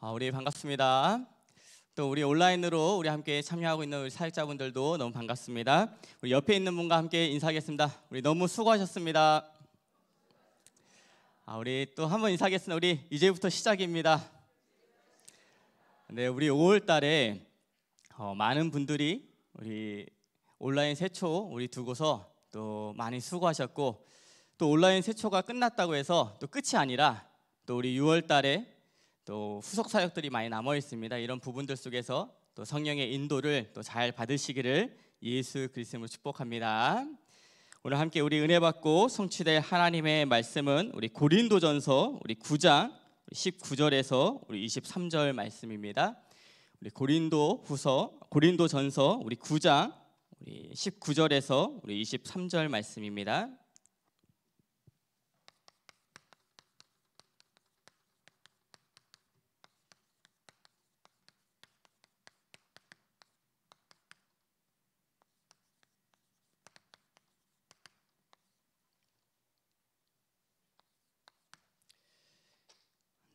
아, 우리 반갑습니다. 또 우리 온라인으로 우리 함께 참여하고 있는 우리 사역자분들도 너무 반갑습니다. 우리 옆에 있는 분과 함께 인사하겠습니다. 우리 너무 수고하셨습니다. 아, 우리 또 한 번 인사하겠습니다. 우리 이제부터 시작입니다. 네, 우리 5월 달에 어, 많은 분들이 우리 온라인 세초 우리 두고서 또 많이 수고하셨고 또 온라인 세초가 끝났다고 해서 또 끝이 아니라 또 우리 6월 달에 또 후속 사역들이 많이 남아 있습니다. 이런 부분들 속에서 또 성령의 인도를 또 잘 받으시기를 예수 그리스도로 축복합니다. 오늘 함께 우리 은혜 받고 성취될 하나님의 말씀은 우리 고린도전서 우리 9장 19절에서 우리 23절 말씀입니다. 우리 고린도후서 고린도전서 우리 9장 우리 19절에서 우리 23절 말씀입니다.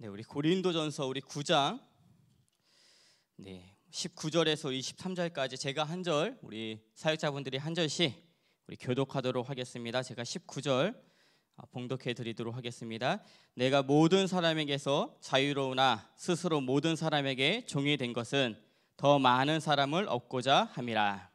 네, 우리 고린도전서 우리 9장 네, 19절에서 23절까지 제가 한 절 우리 사역자분들이 한 절씩 우리 교독하도록 하겠습니다. 제가 19절 아, 봉독해 드리도록 하겠습니다. 내가 모든 사람에게서 자유로우나 스스로 모든 사람에게 종이 된 것은 더 많은 사람을 얻고자 함이라.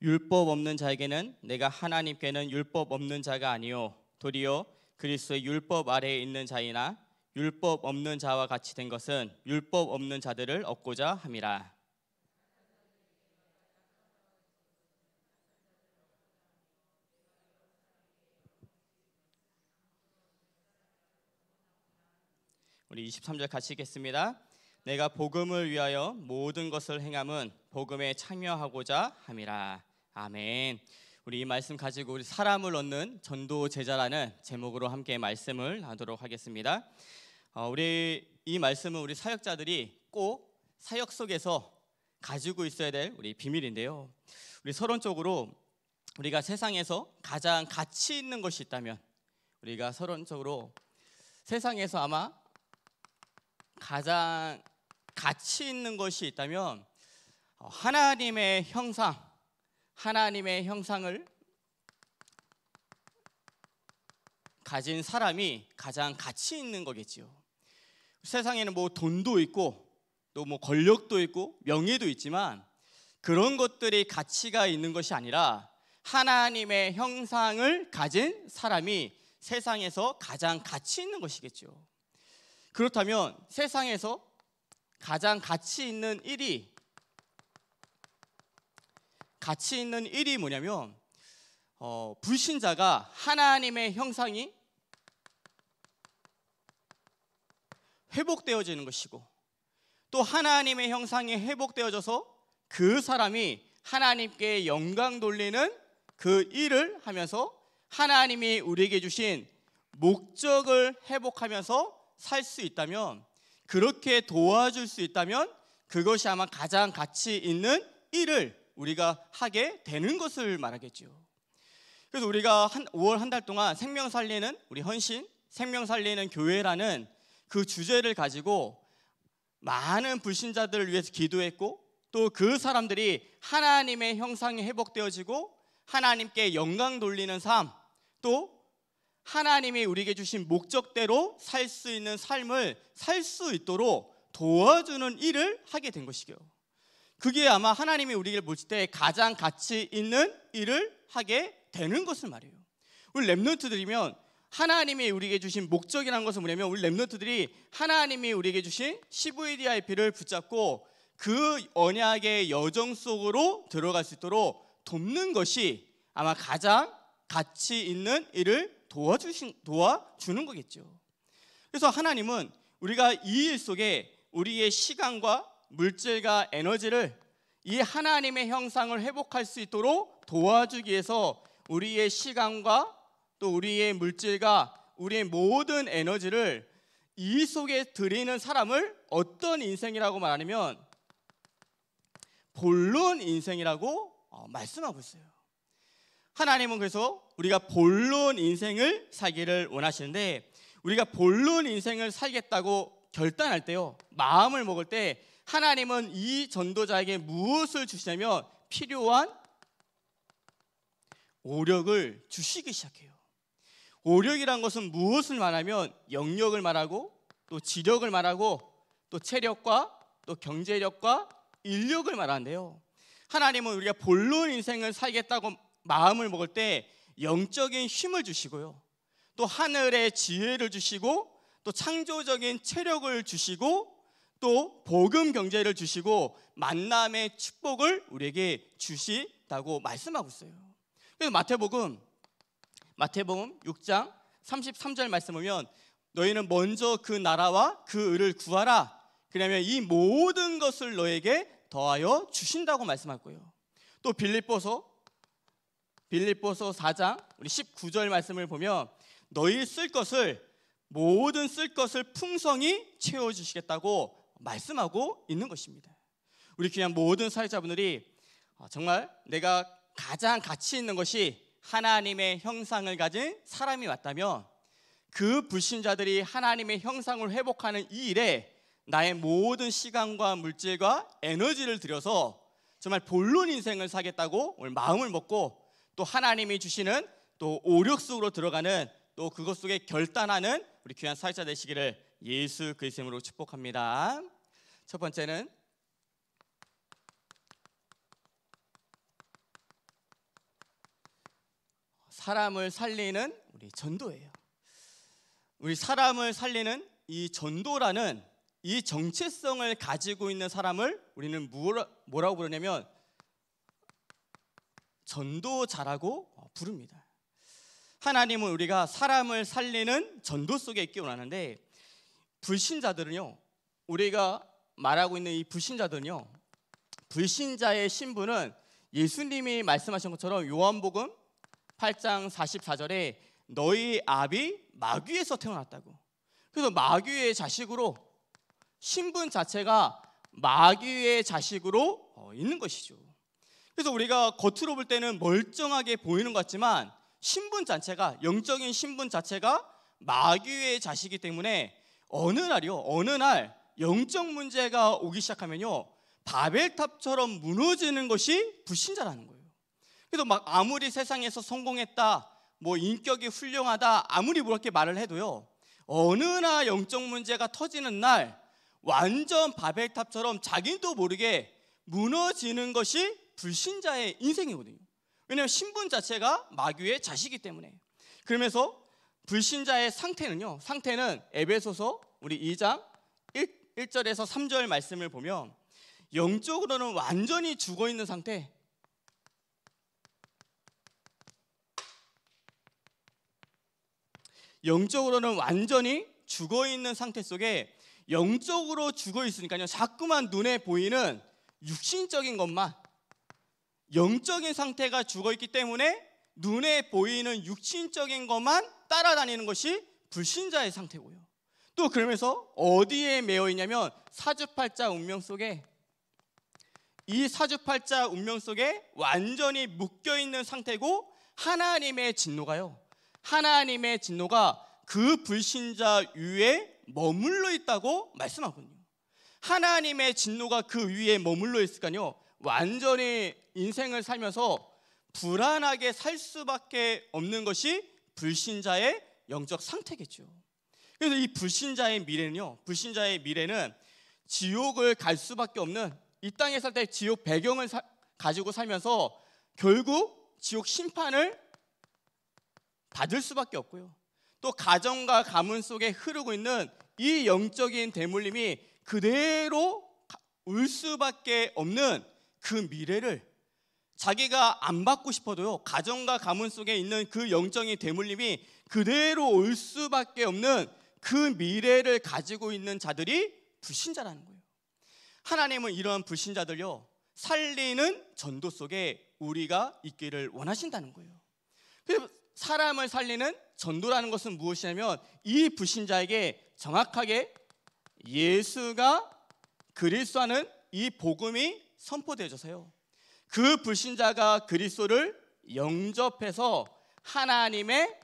율법 없는 자에게는 내가 하나님께는 율법 없는 자가 아니요 도리어 그리스도의 율법 아래에 있는 자이나 율법 없는 자와 같이 된 것은 율법 없는 자들을 얻고자 함이라. 우리 23절 같이 읽겠습니다. 내가 복음을 위하여 모든 것을 행함은 복음에 참여하고자 함이라. 아멘. 우리 이 말씀 가지고 우리 사람을 얻는 전도 제자라는 제목으로 함께 말씀을 하도록 하겠습니다. 어, 우리 이 말씀은 우리 사역자들이 꼭 사역 속에서 가지고 있어야 될 우리 비밀인데요. 우리 서론적으로 우리가 세상에서 가장 가치 있는 것이 있다면 우리가 서론적으로 세상에서 아마 가장 가치 있는 것이 있다면 어, 하나님의 형상 하나님의 형상을 가진 사람이 가장 가치 있는 거겠지요. 세상에는 뭐 돈도 있고 또 뭐 권력도 있고 명예도 있지만 그런 것들이 가치가 있는 것이 아니라 하나님의 형상을 가진 사람이 세상에서 가장 가치 있는 것이겠죠. 그렇다면 세상에서 가장 가치 있는 일이 가치 있는 일이 뭐냐면 어, 불신자가 하나님의 형상이 회복되어지는 것이고 또 하나님의 형상이 회복되어져서 그 사람이 하나님께 영광 돌리는 그 일을 하면서 하나님이 우리에게 주신 목적을 회복하면서 살 수 있다면 그렇게 도와줄 수 있다면 그것이 아마 가장 가치 있는 일을 우리가 하게 되는 것을 말하겠죠. 그래서 우리가 한, 5월 한 달 동안 생명 살리는 우리 헌신, 생명 살리는 교회라는 그 주제를 가지고 많은 불신자들을 위해서 기도했고 또 그 사람들이 하나님의 형상이 회복되어지고 하나님께 영광 돌리는 삶, 또 하나님이 우리에게 주신 목적대로 살 수 있는 삶을 살 수 있도록 도와주는 일을 하게 된 것이고요. 그게 아마 하나님이 우리를 모실 때 가장 가치 있는 일을 하게 되는 것을 말이에요. 우리 랩노트들이면 하나님이 우리에게 주신 목적이라는 것은 뭐냐면 우리 랩노트들이 하나님이 우리에게 주신 CVDIP를 붙잡고 그 언약의 여정 속으로 들어갈 수 있도록 돕는 것이 아마 가장 가치 있는 일을 도와주신, 도와주는 거겠죠. 그래서 하나님은 우리가 이 일 속에 우리의 시간과 물질과 에너지를 이 하나님의 형상을 회복할 수 있도록 도와주기 위해서 우리의 시간과 또 우리의 물질과 우리의 모든 에너지를 이 속에 들이는 사람을 어떤 인생이라고 말하면 본론 인생이라고 어, 말씀하고 있어요. 하나님은 그래서 우리가 본론 인생을 살기를 원하시는데 우리가 본론 인생을 살겠다고 결단할 때요, 마음을 먹을 때 하나님은 이 전도자에게 무엇을 주시냐면 필요한 오력을 주시기 시작해요. 오력이란 것은 무엇을 말하면 영역을 말하고 또 지력을 말하고 또 체력과 또 경제력과 인력을 말하는데요. 하나님은 우리가 본론 인생을 살겠다고 마음을 먹을 때 영적인 힘을 주시고요. 또 하늘의 지혜를 주시고 또 창조적인 체력을 주시고 또 복음 경제를 주시고 만남의 축복을 우리에게 주시다고 말씀하고 있어요. 그래서 마태복음 마태복음 6장 33절 말씀 보면 너희는 먼저 그 나라와 그 을을 구하라. 그러면 이 모든 것을 너에게 더하여 주신다고 말씀할 거요또 빌립보서 빌립보서 4장 우리 19절 말씀을 보면 너희 쓸 것을 모든 쓸 것을 풍성히 채워주시겠다고 말씀하고 있는 것입니다. 우리 귀한 모든 사회자분들이 어, 정말 내가 가장 가치 있는 것이 하나님의 형상을 가진 사람이 왔다면 그 불신자들이 하나님의 형상을 회복하는 이 일에 나의 모든 시간과 물질과 에너지를 들여서 정말 본론 인생을 사겠다고 오늘 마음을 먹고 또 하나님이 주시는 또 오력 속으로 들어가는 또 그것 속에 결단하는 우리 귀한 사회자 되시기를 예수 그리스도 이름으로 축복합니다. 첫 번째는 사람을 살리는 우리 전도예요. 우리 사람을 살리는 이 전도라는 이 정체성을 가지고 있는 사람을 우리는 뭐라, 고 부르냐면 전도자라고 부릅니다. 하나님은 우리가 사람을 살리는 전도 속에 있기 원하는데 불신자들은요. 우리가 말하고 있는 이 불신자들은요. 불신자의 신분은 예수님이 말씀하신 것처럼 요한복음 8장 44절에 너희 아비 마귀에서 태어났다고. 그래서 마귀의 자식으로 신분 자체가 마귀의 자식으로 어, 있는 것이죠. 그래서 우리가 겉으로 볼 때는 멀쩡하게 보이는 것 같지만 신분 자체가 영적인 신분 자체가 마귀의 자식이기 때문에 어느 날이요 어느 날 영적 문제가 오기 시작하면요 바벨탑처럼 무너지는 것이 불신자라는 거예요. 그래서 막 아무리 세상에서 성공했다, 뭐 인격이 훌륭하다, 아무리 그렇게 말을 해도요 어느 날 영적 문제가 터지는 날 완전 바벨탑처럼 자기도 모르게 무너지는 것이 불신자의 인생이거든요. 왜냐하면 신분 자체가 마귀의 자식이기 때문에. 그러면서 불신자의 상태는요. 상태는 에베소서 우리 2장 1, 1절에서 3절 말씀을 보면 영적으로는 완전히 죽어 있는 상태. 영적으로는 완전히 죽어 있는 상태 속에 영적으로 죽어 있으니까요. 자꾸만 눈에 보이는 육신적인 것만 영적인 상태가 죽어 있기 때문에 눈에 보이는 육신적인 것만 따라다니는 것이 불신자의 상태고요. 또 그러면서 어디에 매여 있냐면 사주팔자 운명 속에 이 사주팔자 운명 속에 완전히 묶여 있는 상태고 하나님의 진노가요. 하나님의 진노가 그 불신자 위에 머물러 있다고 말씀하거든요. 하나님의 진노가 그 위에 머물러 있을까요? 완전히 인생을 살면서 불안하게 살 수밖에 없는 것이 불신자의 영적 상태겠죠. 그래서 이 불신자의 미래는요. 불신자의 미래는 지옥을 갈 수밖에 없는 이 땅에 살 때 지옥 배경을 사, 가지고 살면서 결국 지옥 심판을 받을 수밖에 없고요. 또 가정과 가문 속에 흐르고 있는 이 영적인 대물림이 그대로 울 수밖에 없는 그 미래를 자기가 안 받고 싶어도요 가정과 가문 속에 있는 그 영적인 대물림이 그대로 올 수밖에 없는 그 미래를 가지고 있는 자들이 불신자라는 거예요. 하나님은 이러한 불신자들요 살리는 전도 속에 우리가 있기를 원하신다는 거예요. 사람을 살리는 전도라는 것은 무엇이냐면 이 불신자에게 정확하게 예수가 그리스도하는 이 복음이 선포되어져서요. 그 불신자가 그리스도를 영접해서 하나님의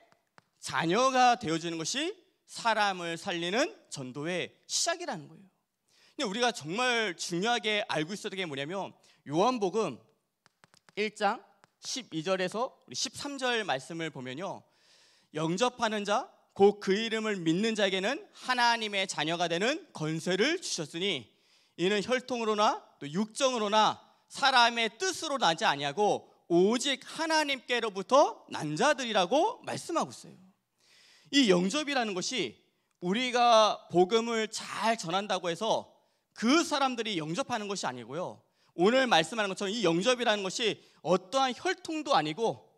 자녀가 되어지는 것이 사람을 살리는 전도의 시작이라는 거예요. 근데 우리가 정말 중요하게 알고 있어야 될게 뭐냐면 요한복음 1장 12절에서 13절 말씀을 보면요. 영접하는 자, 곧 그 이름을 믿는 자에게는 하나님의 자녀가 되는 권세를 주셨으니 이는 혈통으로나 또 육정으로나 사람의 뜻으로 나지 아니하고 오직 하나님께로부터 난 자들이라고 말씀하고 있어요. 이 영접이라는 것이 우리가 복음을 잘 전한다고 해서 그 사람들이 영접하는 것이 아니고요. 오늘 말씀하는 것처럼 이 영접이라는 것이 어떠한 혈통도 아니고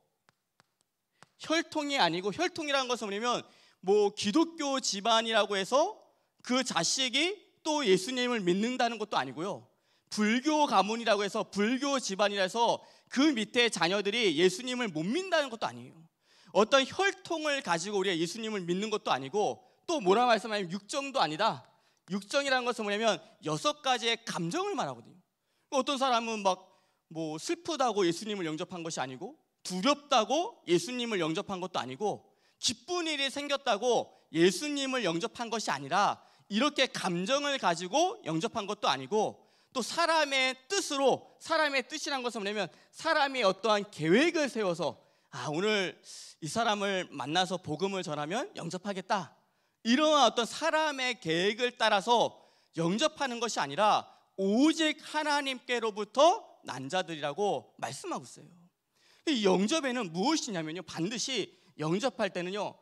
혈통이 아니고 혈통이라는 것은 뭐냐면 뭐 기독교 집안이라고 해서 그 자식이 또 예수님을 믿는다는 것도 아니고요. 불교 가문이라고 해서 불교 집안이라서 그 밑에 자녀들이 예수님을 못 믿는다는 것도 아니에요. 어떤 혈통을 가지고 우리가 예수님을 믿는 것도 아니고 또 뭐라 말씀하면 육정도 아니다. 육정이라는 것은 뭐냐면 여섯 가지의 감정을 말하거든요. 어떤 사람은 막 뭐 슬프다고 예수님을 영접한 것이 아니고 두렵다고 예수님을 영접한 것도 아니고 기쁜 일이 생겼다고 예수님을 영접한 것이 아니라 이렇게 감정을 가지고 영접한 것도 아니고 또 사람의 뜻으로 사람의 뜻이란 것은 뭐냐면 사람이 어떠한 계획을 세워서 아 오늘 이 사람을 만나서 복음을 전하면 영접하겠다 이런 어떤 사람의 계획을 따라서 영접하는 것이 아니라 오직 하나님께로부터 난 자들이라고 말씀하고 있어요. 이 영접에는 무엇이냐면요. 반드시 영접할 때는요.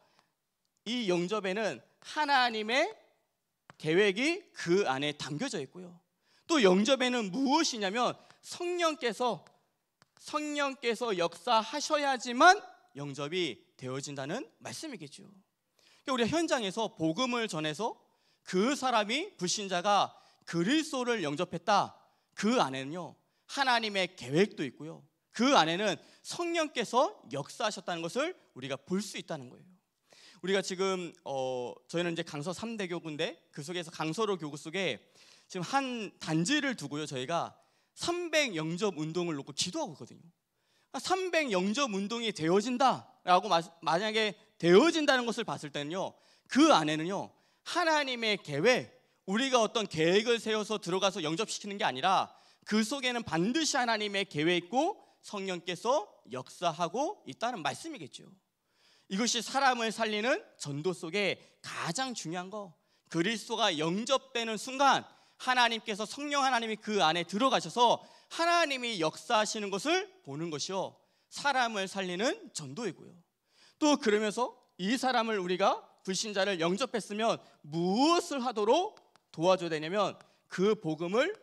이 영접에는 하나님의 계획이 그 안에 담겨져 있고요. 또 영접에는 무엇이냐면 성령께서 성령께서 역사하셔야지만 영접이 되어진다는 말씀이겠죠. 그러니까 우리가 현장에서 복음을 전해서 그 사람이 불신자가 그리스도를 영접했다. 그 안에는요. 하나님의 계획도 있고요. 그 안에는 성령께서 역사하셨다는 것을 우리가 볼 수 있다는 거예요. 우리가 지금 어, 저희는 이제 강서 3대 교구인데 그 속에서 강서로 교구 속에 지금 한 단지를 두고요. 저희가 300 영접 운동을 놓고 기도하고 있거든요. 300 아, 영접 운동이 되어진다라고 마, 만약에 되어진다는 것을 봤을 때는요. 그 안에는요. 하나님의 계획, 우리가 어떤 계획을 세워서 들어가서 영접시키는 게 아니라 그 속에는 반드시 하나님의 계획 있고 성령께서 역사하고 있다는 말씀이겠죠. 이것이 사람을 살리는 전도 속에 가장 중요한 거. 그리스도가 영접되는 순간 하나님께서 성령 하나님이 그 안에 들어가셔서 하나님이 역사하시는 것을 보는 것이요. 사람을 살리는 전도이고요. 또 그러면서 이 사람을 우리가 불신자를 영접했으면 무엇을 하도록 도와줘야 되냐면 그 복음을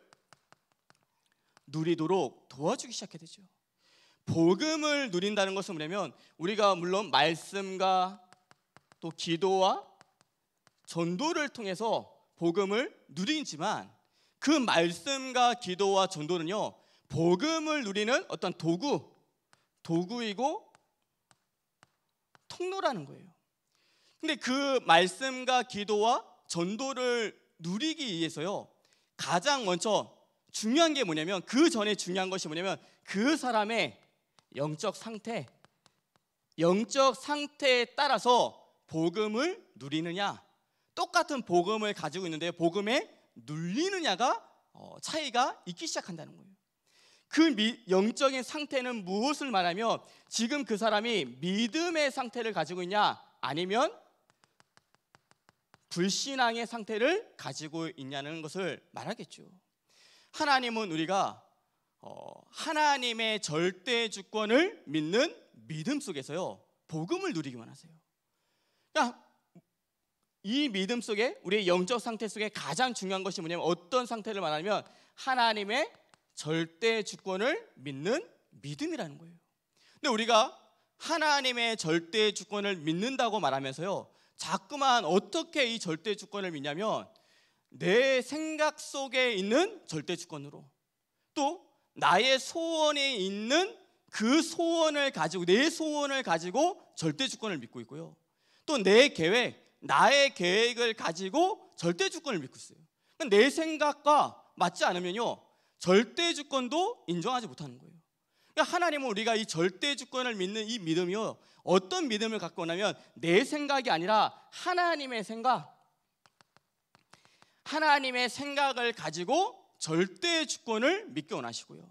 누리도록 도와주기 시작해야 되죠. 복음을 누린다는 것은 뭐냐면 우리가 물론 말씀과 또 기도와 전도를 통해서 복음을 누리지만 그 말씀과 기도와 전도는요 복음을 누리는 어떤 도구 도구이고 통로라는 거예요. 근데 그 말씀과 기도와 전도를 누리기 위해서요 가장 먼저 중요한 게 뭐냐면 그 전에 중요한 것이 뭐냐면 그 사람의 영적 상태, 영적 상태에 따라서 복음을 누리느냐, 똑같은 복음을 가지고 있는데 복음에 눌리느냐가 어, 차이가 있기 시작한다는 거예요. 그 영적인 상태는 무엇을 말하며 지금 그 사람이 믿음의 상태를 가지고 있냐 아니면 불신앙의 상태를 가지고 있냐는 것을 말하겠죠. 하나님은 우리가 어, 하나님의 절대 주권을 믿는 믿음 속에서요 복음을 누리기만 하세요. 그러니까 이 믿음 속에 우리의 영적 상태 속에 가장 중요한 것이 뭐냐면 어떤 상태를 말하면 하나님의 절대 주권을 믿는 믿음이라는 거예요. 근데 우리가 하나님의 절대 주권을 믿는다고 말하면서요 자꾸만 어떻게 이 절대 주권을 믿냐면 내 생각 속에 있는 절대 주권으로 또 나의 소원에 있는 그 소원을 가지고 내 소원을 가지고 절대 주권을 믿고 있고요. 또 내 계획, 나의 계획을 가지고 절대 주권을 믿고 있어요. 그러니까 내 생각과 맞지 않으면요. 절대 주권도 인정하지 못하는 거예요. 그러니까 하나님은 우리가 이 절대 주권을 믿는 이 믿음이요. 어떤 믿음을 갖고 오냐면 내 생각이 아니라 하나님의 생각 하나님의 생각을 가지고 절대 주권을 믿게 원하시고요.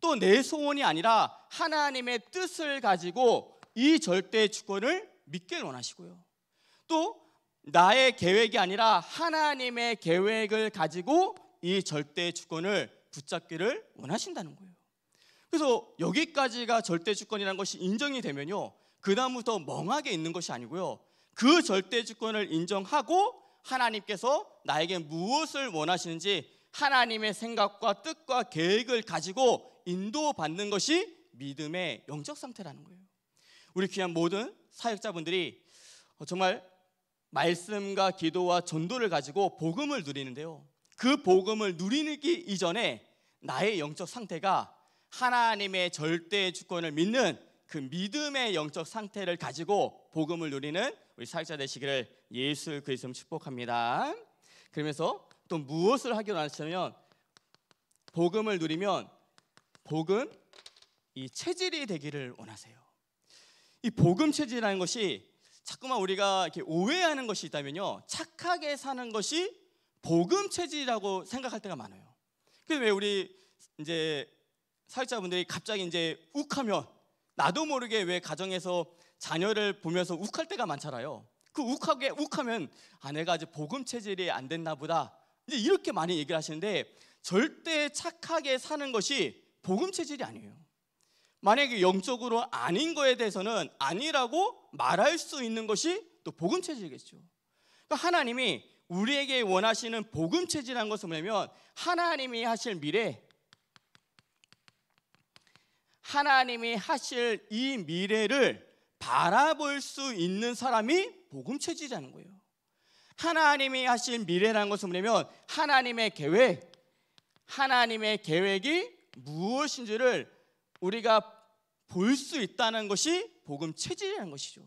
또 내 소원이 아니라 하나님의 뜻을 가지고 이 절대 주권을 믿길 원하시고요. 또 나의 계획이 아니라 하나님의 계획을 가지고 이 절대 주권을 붙잡기를 원하신다는 거예요. 그래서 여기까지가 절대 주권이라는 것이 인정이 되면요. 그다음부터 멍하게 있는 것이 아니고요. 그 절대 주권을 인정하고 하나님께서 나에게 무엇을 원하시는지 하나님의 생각과 뜻과 계획을 가지고 인도받는 것이 믿음의 영적 상태라는 거예요. 우리 귀한 모든 사역자분들이 어, 정말 말씀과 기도와 전도를 가지고 복음을 누리는데요. 그 복음을 누리기 이전에 나의 영적 상태가 하나님의 절대 주권을 믿는 그 믿음의 영적 상태를 가지고 복음을 누리는 우리 사역자 되시기를 예수 그리스도 축복합니다. 그러면서 또 무엇을 하기로 하시냐면 복음을 누리면 복음 이 체질이 되기를 원하세요. 이 복음 체질이라는 것이 자꾸만 우리가 이렇게 오해하는 것이 있다면요. 착하게 사는 것이 복음 체질이라고 생각할 때가 많아요. 그래왜 우리 이제 사역자분들이 갑자기 이제 욱하면 나도 모르게 왜 가정에서 자녀를 보면서 욱할 때가 많잖아요. 그 욱하게 욱하면 아내가 아직 복음 체질이 안 됐나 보다. 이제 이렇게 많이 얘기를 하시는데 절대 착하게 사는 것이 복음 체질이 아니에요. 만약에 영적으로 아닌 거에 대해서는 아니라고 말할 수 있는 것이 또 복음 체질이겠죠. 그러니까 하나님이 우리에게 원하시는 복음 체질이란 것은 뭐냐면 하나님이 하실 미래 하나님이 하실 이 미래를 바라볼 수 있는 사람이 복음 체질이라는 거예요. 하나님이 하신 미래라는 것은 뭐냐면 하나님의 계획, 하나님의 계획이 무엇인지를 우리가 볼 수 있다는 것이 복음 체질이라는 것이죠.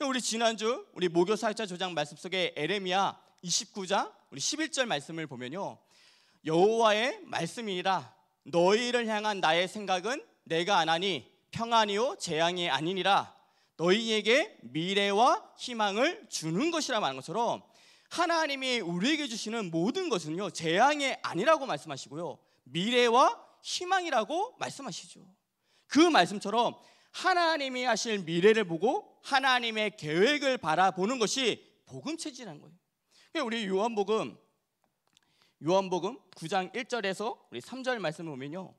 우리 지난주 우리 모교 사자 조장 말씀 속에 에레미야 29장 우리 11절 말씀을 보면요. 여호와의 말씀이라 너희를 향한 나의 생각은 내가 안 하니 평안이요 재앙이 아니니라 너희에게 미래와 희망을 주는 것이라 말하는 것처럼 하나님이 우리에게 주시는 모든 것은요, 재앙이 아니라고 말씀하시고요, 미래와 희망이라고 말씀하시죠. 그 말씀처럼 하나님이 하실 미래를 보고 하나님의 계획을 바라보는 것이 복음 체질이라는 거예요. 그러니까 우리 요한복음 요한복음 9장 1절에서 우리 3절 말씀을 보면요.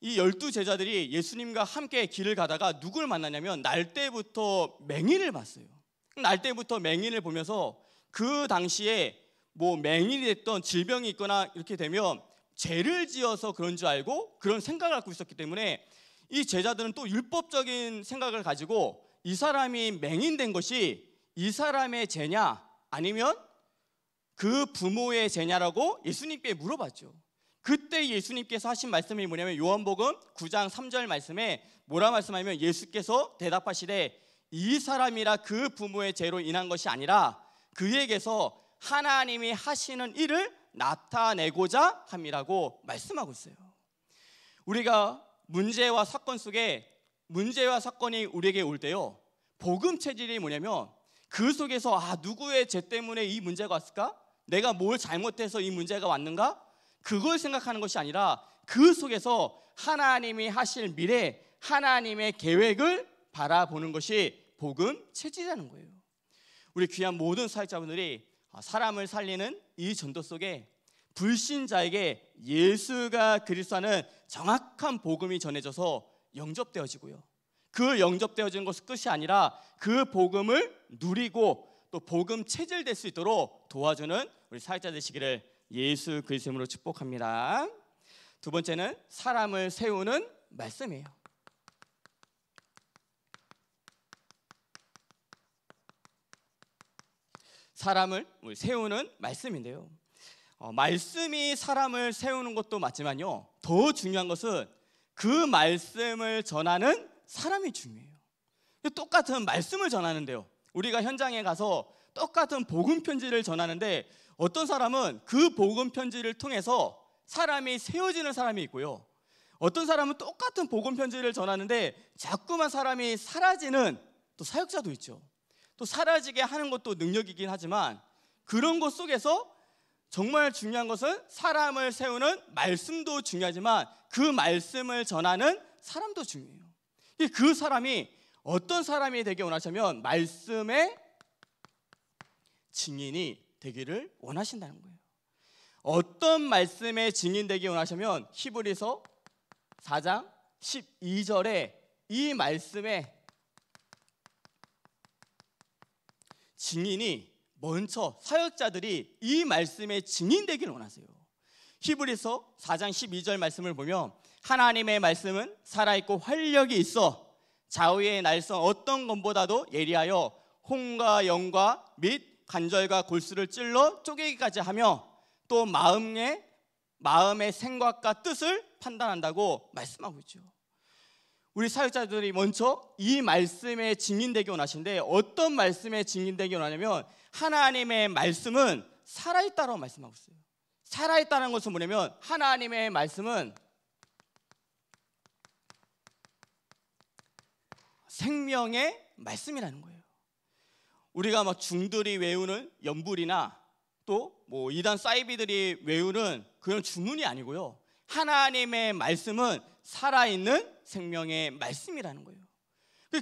이 열두 제자들이 예수님과 함께 길을 가다가 누굴 만나냐면 날때부터 맹인을 봤어요. 날때부터 맹인을 보면서 그 당시에 뭐 맹인이 됐던 질병이 있거나 이렇게 되면 죄를 지어서 그런 줄 알고 그런 생각을 갖고 있었기 때문에 이 제자들은 또 율법적인 생각을 가지고 이 사람이 맹인된 것이 이 사람의 죄냐 아니면 그 부모의 죄냐라고 예수님께 물어봤죠. 그때 예수님께서 하신 말씀이 뭐냐면 요한복음 9장 3절 말씀에 뭐라 말씀하면 냐 예수께서 대답하시되 이 사람이라 그 부모의 죄로 인한 것이 아니라 그에게서 하나님이 하시는 일을 나타내고자 함이라고 말씀하고 있어요. 우리가 문제와 사건 속에 문제와 사건이 우리에게 올 때요. 복음 체질이 뭐냐면 그 속에서 아 누구의 죄 때문에 이 문제가 왔을까? 내가 뭘 잘못해서 이 문제가 왔는가? 그걸 생각하는 것이 아니라 그 속에서 하나님이 하실 미래 하나님의 계획을 바라보는 것이 복음 체질이라는 거예요. 우리 귀한 모든 사역자분들이 아, 사람을 살리는 이 전도 속에 불신자에게 예수가 그리스도는 정확한 복음이 전해져서 영접되어지고요. 그 영접되어지는 것은 끝이 아니라 그 복음을 누리고 또 복음 체질될 수 있도록 도와주는 우리 사역자 되시기를 예수 그리스도로 축복합니다. 두 번째는 사람을 세우는 말씀이에요. 사람을 세우는 말씀인데요. 어, 말씀이 사람을 세우는 것도 맞지만요. 더 중요한 것은 그 말씀을 전하는 사람이 중요해요. 똑같은 말씀을 전하는데요. 우리가 현장에 가서 똑같은 복음 편지를 전하는데 어떤 사람은 그 복음 편지를 통해서 사람이 세워지는 사람이 있고요. 어떤 사람은 똑같은 복음 편지를 전하는데 자꾸만 사람이 사라지는 또 사역자도 있죠. 또 사라지게 하는 것도 능력이긴 하지만 그런 것 속에서 정말 중요한 것은 사람을 세우는 말씀도 중요하지만 그 말씀을 전하는 사람도 중요해요. 그 사람이 어떤 사람이 되길 원하시면 말씀의 증인이 되기를 원하신다는 거예요. 어떤 말씀의 증인 되기 원하시면 히브리서 4장 12절에 이 말씀의 증인이 먼저 사역자들이 이 말씀에 증인되길 원하세요. 히브리서 4장 12절 말씀을 보면 하나님의 말씀은 살아있고 활력이 있어 좌우의 날선 어떤 것보다도 예리하여 홍과 영과 및 관절과 골수를 찔러 쪼개기까지 하며 또 마음의 마음의 생각과 뜻을 판단한다고 말씀하고 있죠. 우리 사역자들이 먼저 이 말씀에 증인되기 원하신데 어떤 말씀에 증인되기 원하냐면 하나님의 말씀은 살아있다라고 말씀하고 있어요. 살아있다는 것은 뭐냐면 하나님의 말씀은 생명의 말씀이라는 거예요. 우리가 막 중들이 외우는 연불이나 또 뭐 이단 사이비들이 외우는 그런 주문이 아니고요. 하나님의 말씀은 살아있는 생명의 말씀이라는 거예요.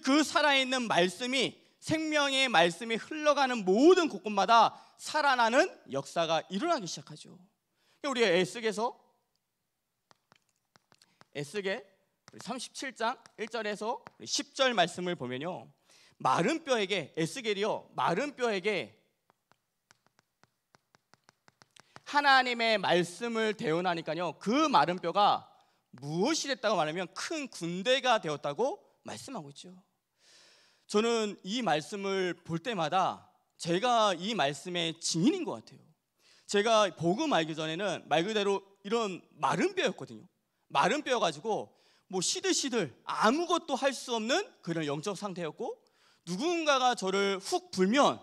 그 살아있는 말씀이 생명의 말씀이 흘러가는 모든 곳곳마다 살아나는 역사가 일어나기 시작하죠. 그러니까 우리 에스겔에서 에스겔 37장 1절에서 10절 말씀을 보면요. 마른 뼈에게 에스겔이요. 마른 뼈에게 하나님의 말씀을 대원하니까요. 그 마른 뼈가 무엇이 됐다고 말하면 큰 군대가 되었다고 말씀하고 있죠. 저는 이 말씀을 볼 때마다 제가 이 말씀의 증인인 것 같아요. 제가 복음 알기 전에는 말 그대로 이런 마른 뼈였거든요. 마른 뼈 가지고 뭐 시들시들 아무것도 할 수 없는 그런 영적 상태였고 누군가가 저를 훅 불면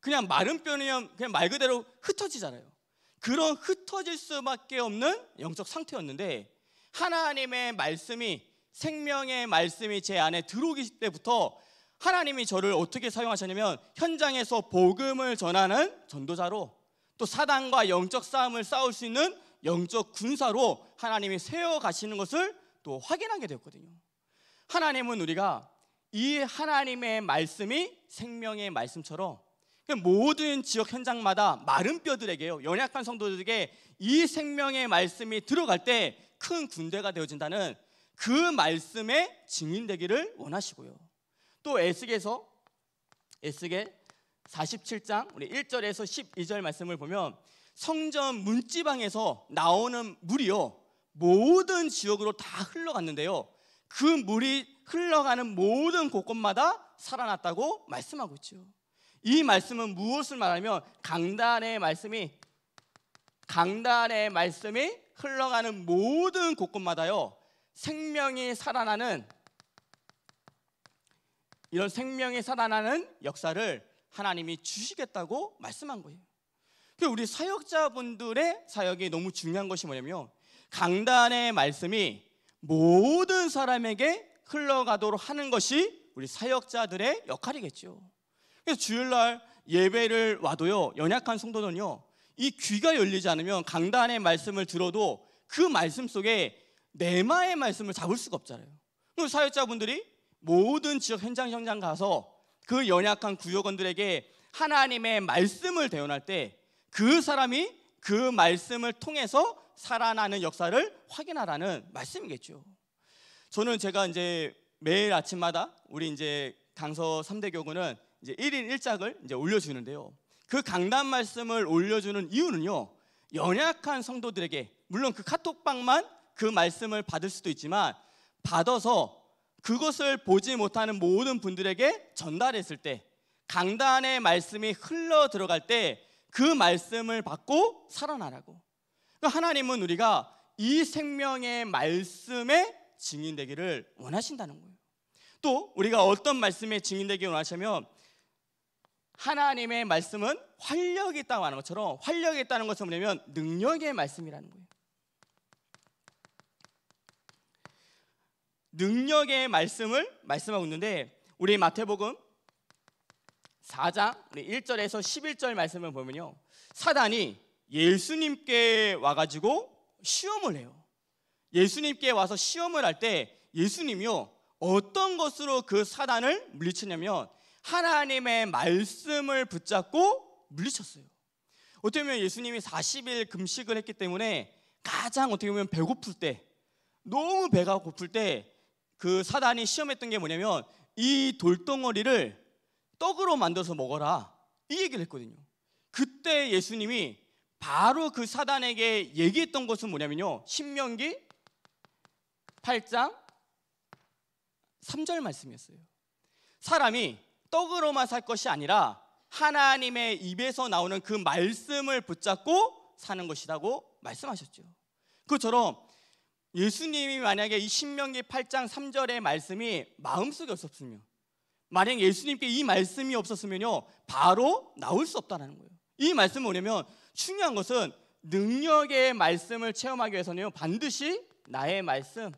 그냥 마른 뼈는 그냥 말 그대로 흩어지잖아요. 그런 흩어질 수밖에 없는 영적 상태였는데 하나님의 말씀이 생명의 말씀이 제 안에 들어오기 때부터 하나님이 저를 어떻게 사용하셨냐면 현장에서 복음을 전하는 전도자로 또 사단과 영적 싸움을 싸울 수 있는 영적 군사로 하나님이 세워 가시는 것을 또 확인하게 되었거든요. 하나님은 우리가 이 하나님의 말씀이 생명의 말씀처럼 모든 지역 현장마다 마른 뼈들에게요 연약한 성도들에게 이 생명의 말씀이 들어갈 때큰 군대가 되어진다는 그말씀에 증인되기를 원하시고요. 또 에스겔서 에스겔 47장 우리 1절에서 12절 말씀을 보면 성전 문지방에서 나오는 물이요 모든 지역으로 다 흘러갔는데요. 그 물이 흘러가는 모든 곳곳마다 살아났다고 말씀하고 있죠. 이 말씀은 무엇을 말하면 강단의 말씀이 강단의 말씀이 흘러가는 모든 곳곳마다요 생명이 살아나는 이런 생명이 살아나는 역사를 하나님이 주시겠다고 말씀한 거예요. 그 우리 사역자분들의 사역이 너무 중요한 것이 뭐냐면 강단의 말씀이 모든 사람에게 흘러가도록 하는 것이 우리 사역자들의 역할이겠죠. 그래서 주일날 예배를 와도요 연약한 성도는요 이 귀가 열리지 않으면 강단의 말씀을 들어도 그 말씀 속에 내마의 말씀을 잡을 수가 없잖아요. 그럼 사역자분들이 모든 지역 현장 현장 가서 그 연약한 구역원들에게 하나님의 말씀을 대언할 때 그 사람이 그 말씀을 통해서 살아나는 역사를 확인하라는 말씀이겠죠. 저는 제가 이제 매일 아침마다 우리 이제 강서 3대 교구는 이제 1인 1작을 이제 올려주는데요. 그 강단 말씀을 올려주는 이유는요. 연약한 성도들에게 물론 그 카톡방만 그 말씀을 받을 수도 있지만 받아서 그것을 보지 못하는 모든 분들에게 전달했을 때 강단의 말씀이 흘러 들어갈 때 그 말씀을 받고 살아나라고. 그러니까 하나님은 우리가 이 생명의 말씀에 증인되기를 원하신다는 거예요. 또 우리가 어떤 말씀에 증인되기를 원하시면 하나님의 말씀은 활력이 있다고 하는 것처럼 활력이 있다는 것은 뭐냐면 능력의 말씀이라는 거예요. 능력의 말씀을 말씀하고 있는데 우리 마태복음 4장 1절에서 11절 말씀을 보면요. 사단이 예수님께 와 가지고 시험을 해요. 예수님께 와서 시험을 할 때 예수님이요. 어떤 것으로 그 사단을 물리치냐면 하나님의 말씀을 붙잡고 물리쳤어요. 어떻게 보면 예수님이 40일 금식을 했기 때문에 가장 어떻게 보면 배고플 때 너무 배가 고플 때 그 사단이 시험했던 게 뭐냐면 이 돌덩어리를 떡으로 만들어서 먹어라 이 얘기를 했거든요. 그때 예수님이 바로 그 사단에게 얘기했던 것은 뭐냐면요. 신명기 8장 3절 말씀이었어요. 사람이 떡으로만 살 것이 아니라 하나님의 입에서 나오는 그 말씀을 붙잡고 사는 것이라고 말씀하셨죠. 그처럼 예수님이 만약에 이 신명기 8장 3절의 말씀이 마음속에 없었으면 만약 예수님께 이 말씀이 없었으면요 바로 나올 수 없다라는 거예요. 이말씀 뭐냐면 중요한 것은 능력의 말씀을 체험하기 위해서는 반드시 나의 말씀,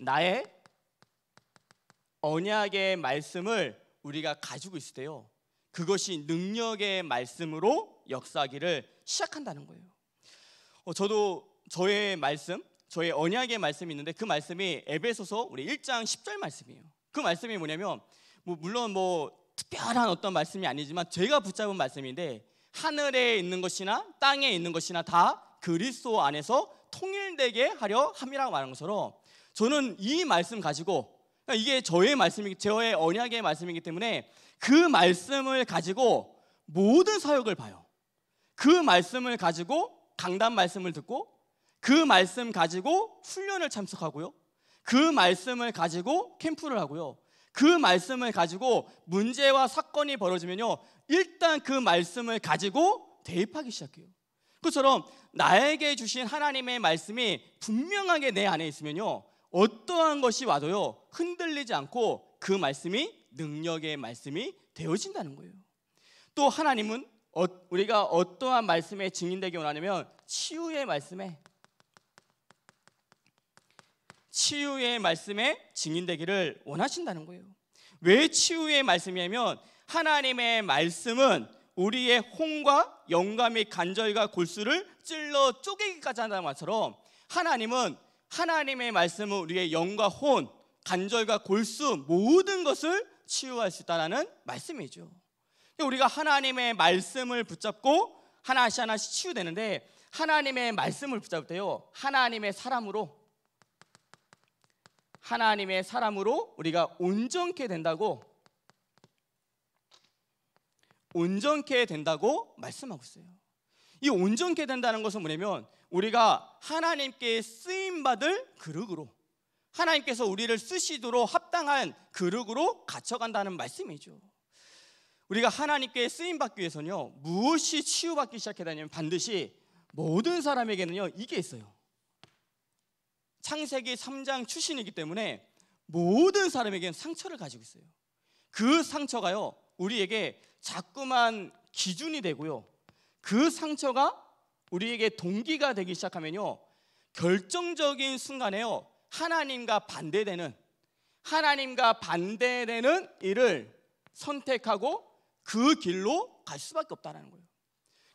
나의 언약의 말씀을 우리가 가지고 있을 때요. 그것이 능력의 말씀으로 역사기를 시작한다는 거예요. 어, 저도 저의 말씀, 저의 언약의 말씀이 있는데 그 말씀이 에베소서 우리 1장 10절 말씀이에요. 그 말씀이 뭐냐면 뭐 물론 뭐 특별한 어떤 말씀이 아니지만 제가 붙잡은 말씀인데 하늘에 있는 것이나 땅에 있는 것이나 다 그리스도 안에서 통일되게 하려 함이라고 말하는 것처럼 저는 이 말씀 가지고 그러니까 이게 저의 말씀이기, 저의 언약의 말씀이기 때문에 그 말씀을 가지고 모든 사역을 봐요. 그 말씀을 가지고 강단 말씀을 듣고 그 말씀 가지고 훈련을 참석하고요. 그 말씀을 가지고 캠프를 하고요. 그 말씀을 가지고 문제와 사건이 벌어지면요. 일단 그 말씀을 가지고 대입하기 시작해요. 그처럼 나에게 주신 하나님의 말씀이 분명하게 내 안에 있으면요. 어떠한 것이 와도요 흔들리지 않고 그 말씀이 능력의 말씀이 되어진다는 거예요. 또 하나님은 어, 우리가 어떠한 말씀에 증인되기 원하냐면 치유의 말씀에 치유의 말씀에 증인되기를 원하신다는 거예요. 왜 치유의 말씀이냐면 하나님의 말씀은 우리의 홍과 영감의 간절과 골수를 찔러 쪼개기까지 한다는 것처럼 하나님은 하나님의 말씀은 우리의 영과 혼, 간절과 골수 모든 것을 치유할 수있다는 말씀이죠. 우리가 하나님의 말씀을 붙잡고 하나씩 하나씩 치유되는데 하나님의 말씀을 붙잡을 때요. 하나님의 사람으로 하나님의 사람으로 우리가 온전케 된다고 온전케 된다고 말씀하고 있어요. 이 온전케 된다는 것은 뭐냐면 우리가 하나님께 쓰임 받을 그릇으로 하나님께서 우리를 쓰시도록 합당한 그릇으로 갇혀간다는 말씀이죠. 우리가 하나님께 쓰임 받기 위해서는요 무엇이 치유받기 시작해야 되냐면 반드시 모든 사람에게는요 이게 있어요. 창세기 3장 출신이기 때문에 모든 사람에게는 상처를 가지고 있어요. 그 상처가요 우리에게 자꾸만 기준이 되고요 그 상처가 우리에게 동기가 되기 시작하면요. 결정적인 순간에요. 하나님과 반대되는 하나님과 반대되는 일을 선택하고 그 길로 갈 수밖에 없다는 거예요.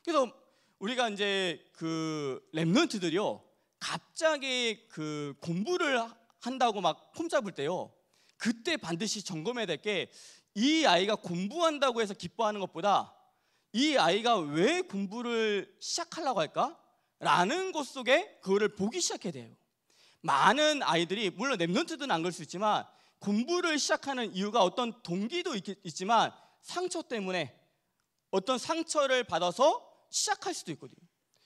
그래서 우리가 이제 그 랩런트들이요. 갑자기 그 공부를 한다고 막 폼잡을 때요. 그때 반드시 점검해야 될 게 이 아이가 공부한다고 해서 기뻐하는 것보다 이 아이가 왜 공부를 시작하려고 할까? 라는 곳 속에 그거를 보기 시작해야 돼요. 많은 아이들이 물론 랩런트든 안 그럴 수 있지만 공부를 시작하는 이유가 어떤 동기도 있지만 상처 때문에 어떤 상처를 받아서 시작할 수도 있거든요.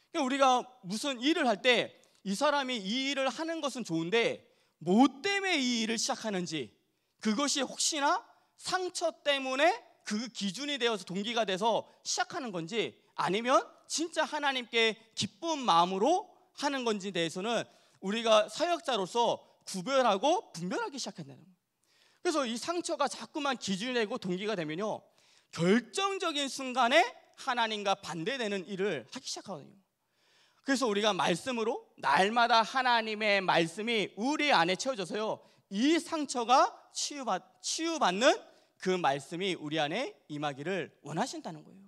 그러니까 우리가 무슨 일을 할 때 이 사람이 이 일을 하는 것은 좋은데 뭐 때문에 이 일을 시작하는지 그것이 혹시나 상처 때문에 그 기준이 되어서 동기가 돼서 시작하는 건지 아니면 진짜 하나님께 기쁜 마음으로 하는 건지 대해서는 우리가 사역자로서 구별하고 분별하기 시작한다는 거예요. 그래서 이 상처가 자꾸만 기준이 되고 동기가 되면요. 결정적인 순간에 하나님과 반대되는 일을 하기 시작하거든요. 그래서 우리가 말씀으로 날마다 하나님의 말씀이 우리 안에 채워져서요. 이 상처가 치유받, 치유받는 그 말씀이 우리 안에 임하기를 원하신다는 거예요.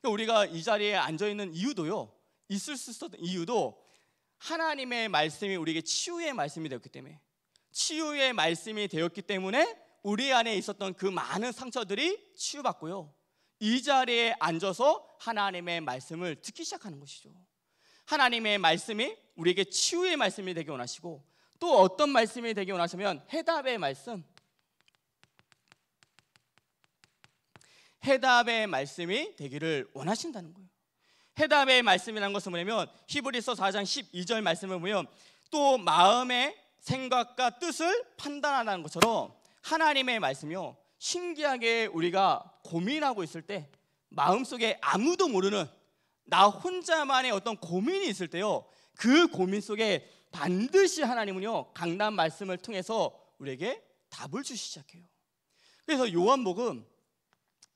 그러니까 우리가 이 자리에 앉아 있는 이유도요. 있을 수 있었던 이유도 하나님의 말씀이 우리에게 치유의 말씀이 되었기 때문에 치유의 말씀이 되었기 때문에 우리 안에 있었던 그 많은 상처들이 치유받고요. 이 자리에 앉아서 하나님의 말씀을 듣기 시작하는 것이죠. 하나님의 말씀이 우리에게 치유의 말씀이 되게 원하시고 또 어떤 말씀이 되게 원하시면 해답의 말씀, 해답의 말씀이 되기를 원하신다는 거예요. 해답의 말씀이라는 것은 뭐냐면 히브리서 4장 12절 말씀을 보면 또 마음의 생각과 뜻을 판단하는 것처럼 하나님의 말씀이요 신기하게 우리가 고민하고 있을 때 마음속에 아무도 모르는 나 혼자만의 어떤 고민이 있을 때요 그 고민 속에 반드시 하나님은요 강단 말씀을 통해서 우리에게 답을 주시 시작해요 그래서 요한복음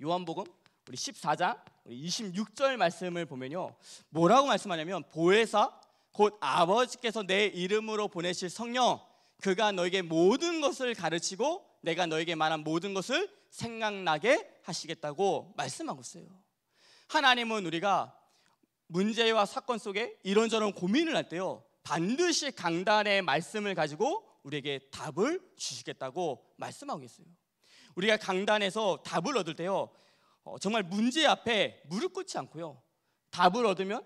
요한복음 우리 14장 우리 26절 말씀을 보면요. 뭐라고 말씀하냐면 보혜사 곧 아버지께서 내 이름으로 보내실 성령 그가 너에게 모든 것을 가르치고 내가 너에게 말한 모든 것을 생각나게 하시겠다고 말씀하고 있어요. 하나님은 우리가 문제와 사건 속에 이런저런 고민을 할 때요. 반드시 강단의 말씀을 가지고 우리에게 답을 주시겠다고 말씀하고 있어요. 우리가 강단에서 답을 얻을 때요. 어, 정말 문제 앞에 무릎 꿇지 않고요. 답을 얻으면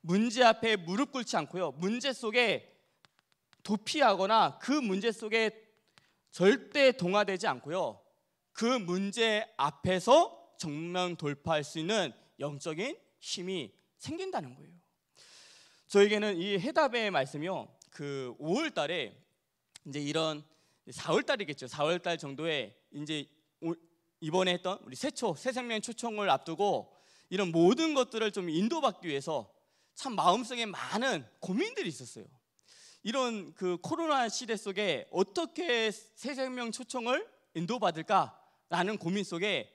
문제 앞에 무릎 꿇지 않고요. 문제 속에 도피하거나 그 문제 속에 절대 동화되지 않고요. 그 문제 앞에서 정면 돌파할 수 있는 영적인 힘이 생긴다는 거예요. 저에게는 이 해답의 말씀이요. 그 5월 달에 이제 이런 4월 달이겠죠. 4월 달 정도에 이제 이번에 했던 우리 새초 새 생명 초청을 앞두고 이런 모든 것들을 좀 인도받기 위해서 참 마음속에 많은 고민들이 있었어요. 이런 그 코로나 시대 속에 어떻게 새 생명 초청을 인도받을까라는 고민 속에